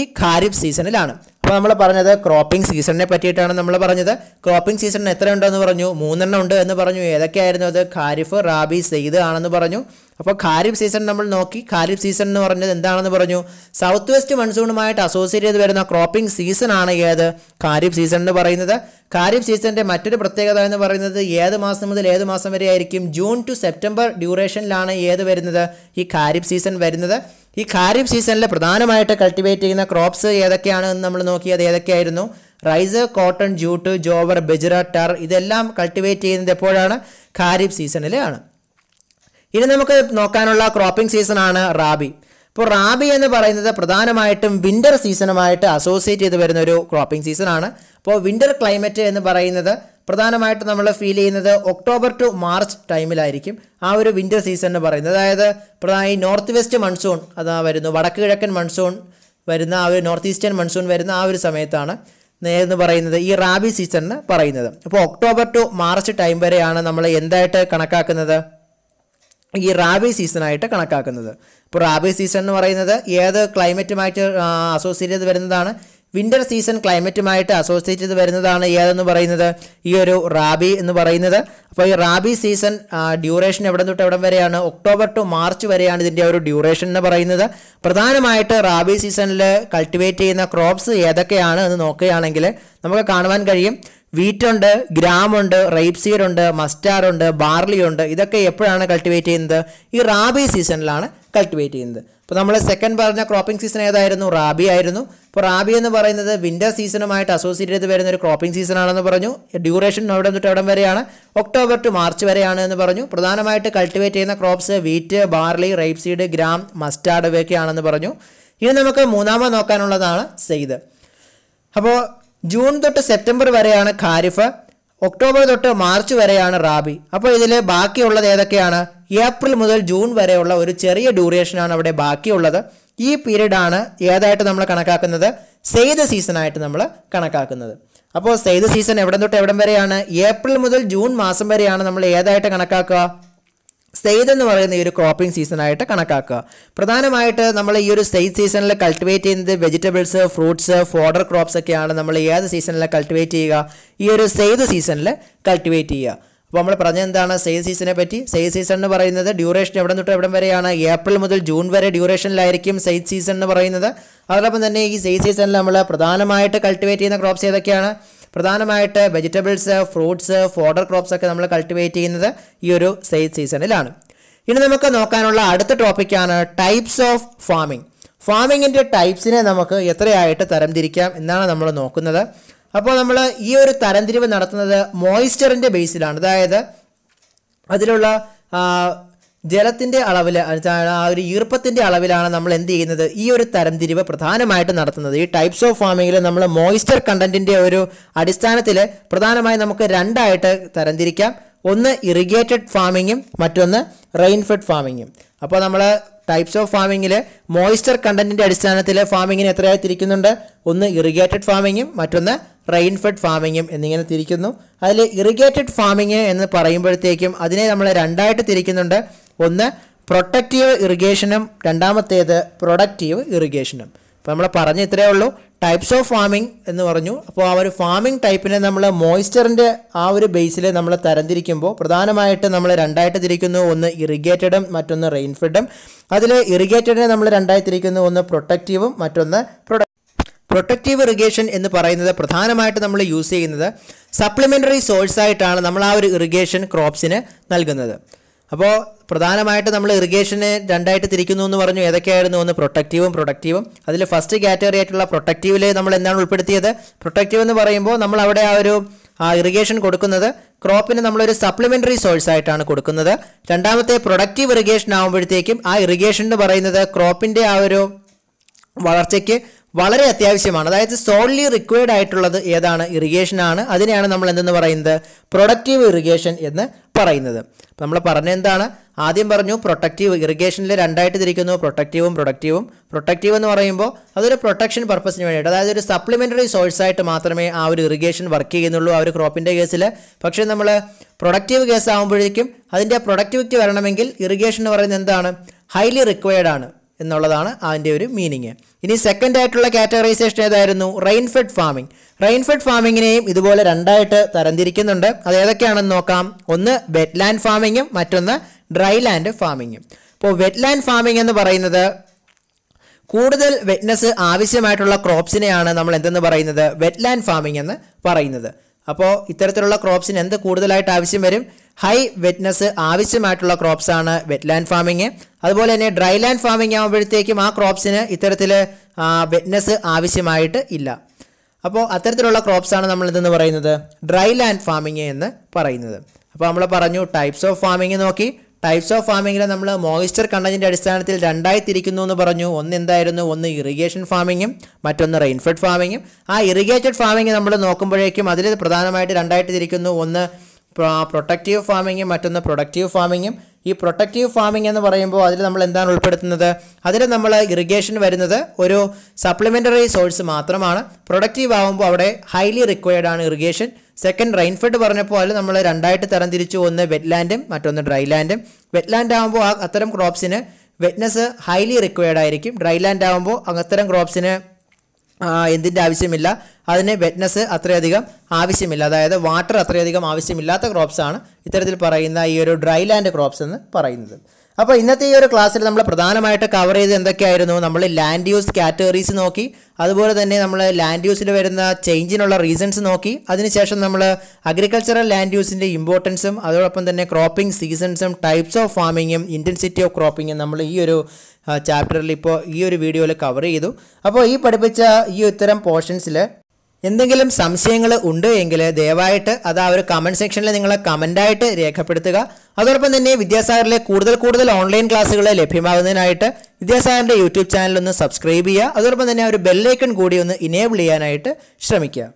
ഈ ഖാരിഫ് സീസണിലാണ് അപ്പോൾ നമ്മൾ പറഞ്ഞത് ക്രോപ്പിംഗ് സീസണിനെ പറ്റിയിട്ടാണ് നമ്മൾ പറഞ്ഞത് ക്രോപ്പിംഗ് സീസണിന് എത്ര ഉണ്ടെന്ന് പറഞ്ഞു മൂന്നെണ്ണം ഉണ്ട് എന്ന് പറഞ്ഞു ഏതൊക്കെയായിരുന്നു അത് ഖാരിഫ് റാബി സെയ്ദ് ആണെന്ന് പറഞ്ഞു അപ്പോൾ ഖാരിഫ് സീസൺ നമ്മൾ നോക്കി ഖാരിഫ് സീസൺ എന്ന് പറഞ്ഞത് എന്താണെന്ന് പറഞ്ഞു സൗത്ത് വെസ്റ്റ് മൺസൂണുമായിട്ട് അസോസിയേറ്റ് ചെയ്ത് വരുന്ന ക്രോപ്പിംഗ് സീസൺ ആണ് ഏത് ഖാരിഫ് സീസൺ എന്ന് പറയുന്നത് ഖാരിഫ് സീസണിൻ്റെ മറ്റൊരു പ്രത്യേകത എന്ന് പറയുന്നത് ഏത് മാസം മുതൽ ഏത് മാസം വരെ ആയിരിക്കും ജൂൺ ടു സെപ്റ്റംബർ ഡ്യൂറേഷനിലാണ് ഏത് വരുന്നത് ഈ ഖാരിഫ് സീസൺ വരുന്നത് ഈ ഖാരിഫ് സീസണിൽ പ്രധാനമായിട്ട് കൾട്ടിവേറ്റ് ചെയ്യുന്ന ക്രോപ്സ് ഏതൊക്കെയാണ് എന്ന് നമ്മൾ നോക്കിയത് ഏതൊക്കെയായിരുന്നു rice cotton jute jowar bajra tur ഇതെല്ലാം കൾട്ടിവേറ്റ് ചെയ്യുന്നത് എപ്പോഴാണ് ഖാരിഫ് സീസണിലാണ് ഇനി നമുക്ക് നോക്കാനുള്ള ക്രോപ്പിംഗ് ആണ് റാബി ഇപ്പോൾ റാബി എന്ന് പറയുന്നത് പ്രധാനമായിട്ടും വിൻ്റർ സീസണുമായിട്ട് അസോസിയേറ്റ് ചെയ്ത് വരുന്ന ഒരു ക്രോപ്പിംഗ് ആണ് അപ്പോൾ വിൻ്റർ ക്ലൈമറ്റ് എന്ന് പറയുന്നത് പ്രധാനമായിട്ട് നമ്മൾ ഫീൽ ചെയ്യുന്നത് ഒക്ടോബർ ടു മാർച്ച് ടൈമിലായിരിക്കും ആ ഒരു വിൻ്റർ സീസൺ എന്ന് പറയുന്നത് അതായത് പ്രധാനമായി നോർത്ത് വെസ്റ്റ് മൺസൂൺ അതാ വരുന്നു വടക്ക് കിഴക്കൻ മൺസൂൺ വരുന്ന ആ ഒരു നോർത്ത് ഈസ്റ്റേൺ മൺസൂൺ വരുന്ന ആ ഒരു സമയത്താണ് എന്ന് പറയുന്നത് ഈ റാബി എന്ന് പറയുന്നത് അപ്പോൾ ഒക്ടോബർ ടു മാർച്ച് ടൈം വരെയാണ് നമ്മൾ എന്തായിട്ട് കണക്കാക്കുന്നത് ഈ റാബി സീസണായിട്ട് കണക്കാക്കുന്നത് ഇപ്പോൾ റാബി സീസൺ എന്ന് പറയുന്നത് ഏത് ക്ലൈമറ്റുമായിട്ട് അസോസിയേറ്റ് ചെയ്ത് വരുന്നതാണ് വിൻ്റർ സീസൺ ക്ലൈമറ്റുമായിട്ട് അസോസിയേറ്റ് ചെയ്ത് വരുന്നതാണ് ഏതെന്ന് പറയുന്നത് ഈ ഒരു റാബി എന്ന് പറയുന്നത് അപ്പോൾ ഈ റാബി സീസൺ ഡ്യൂറേഷൻ എവിടെ തൊട്ട് എവിടെ വരെയാണ് ഒക്ടോബർ ടു മാർച്ച് വരെയാണ് ഇതിൻ്റെ ഒരു ഡ്യൂറേഷൻ എന്ന് പറയുന്നത് പ്രധാനമായിട്ട് റാബി സീസണിൽ കൾട്ടിവേറ്റ് ചെയ്യുന്ന ക്രോപ്സ് ഏതൊക്കെയാണ് എന്ന് നോക്കുകയാണെങ്കിൽ നമുക്ക് കാണുവാൻ കഴിയും വീറ്റുണ്ട് ഗ്രാമുണ്ട് റൈപ്സീരുണ്ട് മസ്റ്റാറുണ്ട് ഉണ്ട് ഇതൊക്കെ എപ്പോഴാണ് കൾട്ടിവേറ്റ് ചെയ്യുന്നത് ഈ റാബി സീസണിലാണ് കൾട്ടിവേറ്റ് ചെയ്യുന്നത് അപ്പോൾ നമ്മൾ സെക്കൻഡ് പറഞ്ഞ ക്രോപ്പിംഗ് സീസൺ ഏതായിരുന്നു റാബി ആയിരുന്നു ഇപ്പോൾ റാബി എന്ന് പറയുന്നത് വിൻ്റർ സീസണുമായിട്ട് അസോസിയേറ്റ് ചെയ്ത് വരുന്ന ഒരു ക്രോപ്പിംഗ് സീസൺ ആണെന്ന് പറഞ്ഞു ഡ്യൂറേഷൻ അവിടെ തൊട്ട് അവിടം വരെയാണ് ഒക്ടോബർ ടു മാർച്ച് വരെയാണ് എന്ന് പറഞ്ഞു പ്രധാനമായിട്ട് കൾട്ടിവേറ്റ് ചെയ്യുന്ന crops wheat barley rapeseed gram mustard ഇവയൊക്കെയാണെന്ന് പറഞ്ഞു ഇനി നമുക്ക് മൂന്നാമത് നോക്കാനുള്ളതാണ് സെയ്ത് അപ്പോൾ ജൂൺ തൊട്ട് സെപ്റ്റംബർ വരെയാണ് ഖാരിഫ് ഒക്ടോബർ തൊട്ട് മാർച്ച് വരെയാണ് റാബി അപ്പോൾ ഇതിൽ ബാക്കിയുള്ളത് ഏതൊക്കെയാണ് ഏപ്രിൽ മുതൽ ജൂൺ വരെയുള്ള ഒരു ചെറിയ ഡ്യൂറേഷനാണ് അവിടെ ബാക്കിയുള്ളത് ഈ പീരീഡ് ആണ് ഏതായിട്ട് നമ്മൾ കണക്കാക്കുന്നത് സെയ്ത് സീസണായിട്ട് നമ്മൾ കണക്കാക്കുന്നത് അപ്പോൾ സെയ്ത് സീസൺ എവിടെ തൊട്ട് എവിടം വരെയാണ് ഏപ്രിൽ മുതൽ ജൂൺ മാസം വരെയാണ് നമ്മൾ ഏതായിട്ട് കണക്കാക്കുക സെയ്ത് എന്ന് പറയുന്ന ഈ ഒരു ക്രോപ്പിംഗ് സീസണായിട്ട് കണക്കാക്കുക പ്രധാനമായിട്ട് നമ്മൾ ഈ ഒരു സെയ്ത് സീസണിൽ കൾട്ടിവേറ്റ് ചെയ്യുന്നത് വെജിറ്റബിൾസ് ഫ്രൂട്ട്സ് ഫോഡർ ക്രോപ്സ് ഒക്കെയാണ് നമ്മൾ ഏത് സീസണിൽ കൾട്ടിവേറ്റ് ചെയ്യുക ഈ ഒരു സെയ്ത് സീസണിൽ കൾട്ടിവേറ്റ് ചെയ്യുക അപ്പോൾ നമ്മൾ പറഞ്ഞ എന്താണ് സെയ്ദ് സീസണെ പറ്റി സെയ്ദ് സീസൺ എന്ന് പറയുന്നത് ഡ്യൂറേഷൻ എവിടെ തൊട്ട് എവിടം വരെയാണ് ഏപ്രിൽ മുതൽ ജൂൺ വരെ ഡ്യൂറേഷനിലായിരിക്കും സെയ്ദ് സീസൺ എന്ന് പറയുന്നത് അതോടൊപ്പം തന്നെ ഈ സെയ്ദ് സീസണിൽ നമ്മൾ പ്രധാനമായിട്ട് കൾട്ടിവേറ്റ് ചെയ്യുന്ന ക്രോപ്സ് ഏതൊക്കെയാണ് പ്രധാനമായിട്ട് വെജിറ്റബിൾസ് ഫ്രൂട്ട്സ് ഫോഡർ ക്രോപ്സ് ഒക്കെ നമ്മൾ കൾട്ടിവേറ്റ് ചെയ്യുന്നത് ഈ ഒരു സെയ്ത് സീസണിലാണ് ഇനി നമുക്ക് നോക്കാനുള്ള അടുത്ത ടോപ്പിക്കാണ് ടൈപ്സ് ഓഫ് ഫാമിംഗ് ഫാമിങ്ങിൻ്റെ ടൈപ്സിനെ നമുക്ക് എത്രയായിട്ട് തരംതിരിക്കാം എന്നാണ് നമ്മൾ നോക്കുന്നത് അപ്പോൾ നമ്മൾ ഈ ഒരു തരംതിരിവ് നടത്തുന്നത് മോയിസ്ചറിൻ്റെ ബേസിലാണ് അതായത് അതിലുള്ള ജലത്തിൻ്റെ അളവിൽ ആ ഒരു ഈർപ്പത്തിൻ്റെ അളവിലാണ് നമ്മൾ എന്ത് ചെയ്യുന്നത് ഈ ഒരു തരംതിരിവ് പ്രധാനമായിട്ട് നടത്തുന്നത് ഈ ടൈപ്സ് ഓഫ് ഫാമിങ്ങിൽ നമ്മൾ മോയ്സ്ചർ കണ്ടൻറ്റിൻ്റെ ഒരു അടിസ്ഥാനത്തിൽ പ്രധാനമായി നമുക്ക് രണ്ടായിട്ട് തരംതിരിക്കാം ഒന്ന് ഇറിഗേറ്റഡ് ഫാമിങ്ങും മറ്റൊന്ന് റെയിൻഫെഡ് ഫാമിങ്ങും അപ്പോൾ നമ്മൾ ടൈപ്സ് ഓഫ് ഫാമിങ്ങിൽ മോയ്സ്ചർ കണ്ടൻറ്റിൻ്റെ അടിസ്ഥാനത്തിൽ ഫാമിങ്ങിന് എത്രയായി തിരിക്കുന്നുണ്ട് ഒന്ന് ഇറിഗേറ്റഡ് ഫാമിങ്ങും മറ്റൊന്ന് റെയിൻഫെഡ് ഫാമിങ്ങും എന്നിങ്ങനെ തിരിക്കുന്നു അതിൽ ഇറിഗേറ്റഡ് ഫാമിങ് എന്ന് പറയുമ്പോഴത്തേക്കും അതിനെ നമ്മൾ രണ്ടായിട്ട് തിരിക്കുന്നുണ്ട് ഒന്ന് പ്രൊട്ടക്റ്റീവ് ഇറിഗേഷനും രണ്ടാമത്തേത് പ്രൊഡക്റ്റീവ് ഇറിഗേഷനും അപ്പോൾ നമ്മൾ പറഞ്ഞ ഇത്രയേ ഉള്ളൂ ടൈപ്സ് ഓഫ് ഫാമിംഗ് എന്ന് പറഞ്ഞു അപ്പോൾ ആ ഒരു ഫാമിംഗ് ടൈപ്പിനെ നമ്മൾ മോയ്സ്ചറിൻ്റെ ആ ഒരു ബേസിൽ നമ്മൾ തരംതിരിക്കുമ്പോൾ പ്രധാനമായിട്ട് നമ്മൾ രണ്ടായിട്ട് തിരിക്കുന്നു ഒന്ന് ഇറിഗേറ്റഡും മറ്റൊന്ന് റെയിൻഫിഡും അതിൽ ഇറിഗേറ്റഡിനെ നമ്മൾ രണ്ടായി തിരിക്കുന്നു ഒന്ന് പ്രൊട്ടക്റ്റീവും മറ്റൊന്ന് പ്രൊഡക് പ്രൊട്ടക്റ്റീവ് ഇറിഗേഷൻ എന്ന് പറയുന്നത് പ്രധാനമായിട്ട് നമ്മൾ യൂസ് ചെയ്യുന്നത് സപ്ലിമെൻ്ററി സോഴ്സായിട്ടാണ് നമ്മൾ ആ ഒരു ഇറിഗേഷൻ ക്രോപ്സിന് നൽകുന്നത് അപ്പോൾ പ്രധാനമായിട്ട് നമ്മൾ ഇറിഗേഷനെ രണ്ടായിട്ട് തിരിക്കുന്നു എന്ന് പറഞ്ഞു ഏതൊക്കെയായിരുന്നു ഒന്ന് പ്രൊട്ടക്റ്റീവും പ്രൊഡക്റ്റീവും അതിൽ ഫസ്റ്റ് കാറ്റഗറി ആയിട്ടുള്ള പ്രൊട്ടക്റ്റീവിൽ നമ്മൾ എന്താണ് ഉൾപ്പെടുത്തിയത് പ്രൊട്ടക്റ്റീവ് എന്ന് പറയുമ്പോൾ നമ്മൾ അവിടെ ആ ഒരു ഇറിഗേഷൻ കൊടുക്കുന്നത് ക്രോപ്പിന് നമ്മളൊരു സപ്ലിമെൻ്ററി സോഴ്സ് ആയിട്ടാണ് കൊടുക്കുന്നത് രണ്ടാമത്തെ പ്രൊഡക്റ്റീവ് ഇറിഗേഷൻ ആകുമ്പോഴത്തേക്കും ആ ഇറിഗേഷൻ എന്ന് പറയുന്നത് ക്രോപ്പിൻ്റെ ആ ഒരു വളർച്ചയ്ക്ക് വളരെ അത്യാവശ്യമാണ് അതായത് സോൺലി റിക്വയർഡ് ആയിട്ടുള്ളത് ഏതാണ് ഇറിഗേഷൻ ആണ് അതിനെയാണ് നമ്മൾ എന്തെന്ന് പറയുന്നത് പ്രൊഡക്റ്റീവ് ഇറിഗേഷൻ എന്ന് പറയുന്നത് അപ്പോൾ നമ്മൾ പറഞ്ഞെന്താണ് ആദ്യം പറഞ്ഞു പ്രൊട്ടക്റ്റീവ് ഇറിഗേഷനിൽ രണ്ടായിട്ട് തിരിക്കുന്നു പ്രൊട്ടക്റ്റീവും പ്രൊഡക്റ്റീവും പ്രൊട്ടക്റ്റീവ് എന്ന് പറയുമ്പോൾ അതൊരു പ്രൊട്ടക്ഷൻ പർപ്പസിന് വേണ്ടിയിട്ട് അതായത് ഒരു സപ്ലിമെൻ്ററി സോഴ്സായിട്ട് മാത്രമേ ആ ഒരു ഇറിഗേഷൻ വർക്ക് ചെയ്യുന്നുള്ളൂ ആ ഒരു ക്രോപ്പിൻ്റെ കേസിൽ പക്ഷേ നമ്മൾ പ്രൊഡക്റ്റീവ് കേസ് ആകുമ്പോഴേക്കും അതിൻ്റെ പ്രൊഡക്ടിവിറ്റി വരണമെങ്കിൽ ഇറിഗേഷൻ എന്ന് പറയുന്നത് എന്താണ് ഹൈലി റിക്വയർഡാണ് ആണ് എന്നുള്ളതാണ് അതിൻ്റെ ഒരു മീനിങ് ഇനി സെക്കൻഡ് ആയിട്ടുള്ള കാറ്റഗറൈസേഷൻ ഏതായിരുന്നു റെയിൻഫെഡ് ഫാമിംഗ് റെയിൻഫെഡ് ഫാമിങ്ങിനെയും ഇതുപോലെ രണ്ടായിട്ട് തരംതിരിക്കുന്നുണ്ട് അത് ഏതൊക്കെയാണെന്ന് നോക്കാം ഒന്ന് വെറ്റ്ലാൻഡ് ഫാമിങ്ങും മറ്റൊന്ന് ഡ്രൈ ലാൻഡ് ഫാമിങ്ങും ഇപ്പോൾ വെറ്റ്ലാൻഡ് ഫാമിംഗ് എന്ന് പറയുന്നത് കൂടുതൽ വെറ്റ്നസ് ആവശ്യമായിട്ടുള്ള ക്രോപ്സിനെയാണ് നമ്മൾ എന്തെന്ന് പറയുന്നത് വെറ്റ്ലാൻഡ് ഫാമിംഗ് എന്ന് പറയുന്നത് അപ്പോൾ ഇത്തരത്തിലുള്ള ക്രോപ്സിന് എന്ത് കൂടുതലായിട്ട് ആവശ്യം വരും ഹൈ വെറ്റ്നസ് ആവശ്യമായിട്ടുള്ള ക്രോപ്സ് ആണ് വെറ്റ്ലാൻഡ് ഫാമിങ് അതുപോലെ തന്നെ ഡ്രൈ ലാൻഡ് ഫാമിംഗ് ആകുമ്പോഴത്തേക്കും ആ ക്രോപ്സിന് ഇത്തരത്തിൽ വെറ്റ്നസ് ആവശ്യമായിട്ട് ഇല്ല അപ്പോൾ അത്തരത്തിലുള്ള ക്രോപ്സ് ആണ് നമ്മൾ ഇതെന്ന് പറയുന്നത് ഡ്രൈ ലാൻഡ് ഫാമിംഗ് എന്ന് പറയുന്നത് അപ്പോൾ നമ്മൾ പറഞ്ഞു ടൈപ്സ് ഓഫ് ഫാമിംഗ് നോക്കി ടൈപ്സ് ഓഫ് ഫാമിങ്ങിൽ നമ്മൾ മോയിസ്റ്റർ കണ്ടതിൻ്റെ അടിസ്ഥാനത്തിൽ രണ്ടായി തിരിക്കുന്നു എന്ന് പറഞ്ഞു ഒന്ന് എന്തായിരുന്നു ഒന്ന് ഇറിഗേഷൻ ഫാമിങ്ങും മറ്റൊന്ന് റെയിൻഫെഡ് ഫാമിങ്ങും ആ ഇറിഗേറ്റഡ് ഫാമിങ് നമ്മൾ നോക്കുമ്പോഴേക്കും അതിൽ പ്രധാനമായിട്ട് രണ്ടായിട്ട് തിരിക്കുന്നു ഒന്ന് പ്രൊട്ടക്റ്റീവ് ഫാമിങ്ങും മറ്റൊന്ന് പ്രൊഡക്റ്റീവ് ഫാമിങ്ങും ഈ പ്രൊട്ടക്റ്റീവ് ഫാമിംഗ് എന്ന് പറയുമ്പോൾ അതിൽ നമ്മൾ എന്താണ് ഉൾപ്പെടുത്തുന്നത് അതിൽ നമ്മൾ ഇറിഗേഷൻ വരുന്നത് ഒരു സപ്ലിമെൻ്ററി സോഴ്സ് മാത്രമാണ് പ്രൊഡക്റ്റീവ് ആകുമ്പോൾ അവിടെ ഹൈലി റിക്വയർഡ് ആണ് ഇറിഗേഷൻ സെക്കൻഡ് റെയിൻഫെഡ് പറഞ്ഞപ്പോൾ അതിൽ നമ്മൾ രണ്ടായിട്ട് തരംതിരിച്ചു ഒന്ന് വെറ്റ്ലാൻഡും മറ്റൊന്ന് ഡ്രൈലാൻഡും വെറ്റ്ലാൻഡ് ആകുമ്പോൾ അത്തരം ക്രോപ്സിന് വെറ്റ്നസ് ഹൈലി റിക്വയർഡ് ആയിരിക്കും ഡ്രൈലാൻഡ് ആകുമ്പോൾ അത്തരം ക്രോപ്സിന് എന്തിൻ്റെ ആവശ്യമില്ല അതിന് വെറ്റ്നസ് അത്രയധികം ആവശ്യമില്ല അതായത് വാട്ടർ അത്രയധികം ആവശ്യമില്ലാത്ത ക്രോപ്സാണ് ഇത്തരത്തിൽ പറയുന്ന ഈ ഒരു ഡ്രൈ ലാൻഡ് ക്രോപ്സ് എന്ന് പറയുന്നത് അപ്പോൾ ഇന്നത്തെ ഈ ഒരു ക്ലാസ്സിൽ നമ്മൾ പ്രധാനമായിട്ട് കവർ ചെയ്ത് എന്തൊക്കെയായിരുന്നു നമ്മൾ ലാൻഡ് യൂസ് കാറ്റഗറീസ് നോക്കി അതുപോലെ തന്നെ നമ്മൾ ലാൻഡ് യൂസിൽ വരുന്ന ചേഞ്ചിനുള്ള റീസൺസ് നോക്കി അതിനുശേഷം നമ്മൾ അഗ്രികൾച്ചറൽ ലാൻഡ് യൂസിൻ്റെ ഇമ്പോർട്ടൻസും അതോടൊപ്പം തന്നെ ക്രോപ്പിംഗ് സീസൺസും ടൈപ്സ് ഓഫ് ഫാമിങ്ങും ഇൻറ്റൻസിറ്റി ഓഫ് ക്രോപ്പിങ്ങും നമ്മൾ ഈ ഒരു ചാപ്റ്ററിൽ ഇപ്പോൾ ഈ ഒരു വീഡിയോയിൽ കവർ ചെയ്തു അപ്പോൾ ഈ പഠിപ്പിച്ച ഈ ഇത്തരം പോർഷൻസിൽ എന്തെങ്കിലും സംശയങ്ങൾ ഉണ്ട് എങ്കിൽ ദയവായിട്ട് അത് ആ ഒരു കമൻറ്റ് സെക്ഷനിൽ നിങ്ങളെ കമൻ്റായിട്ട് രേഖപ്പെടുത്തുക അതോടൊപ്പം തന്നെ വിദ്യാസാഗറിലെ കൂടുതൽ കൂടുതൽ ഓൺലൈൻ ക്ലാസ്സുകൾ ലഭ്യമാകുന്നതിനായിട്ട് വിദ്യാസാഗറിൻ്റെ യൂട്യൂബ് ചാനൽ ഒന്ന് സബ്സ്ക്രൈബ് ചെയ്യുക അതോടൊപ്പം തന്നെ ആ ഒരു ബെല്ലൈക്കൺ കൂടി ഒന്ന് ഇനേബിൾ ചെയ്യാനായിട്ട് ശ്രമിക്കുക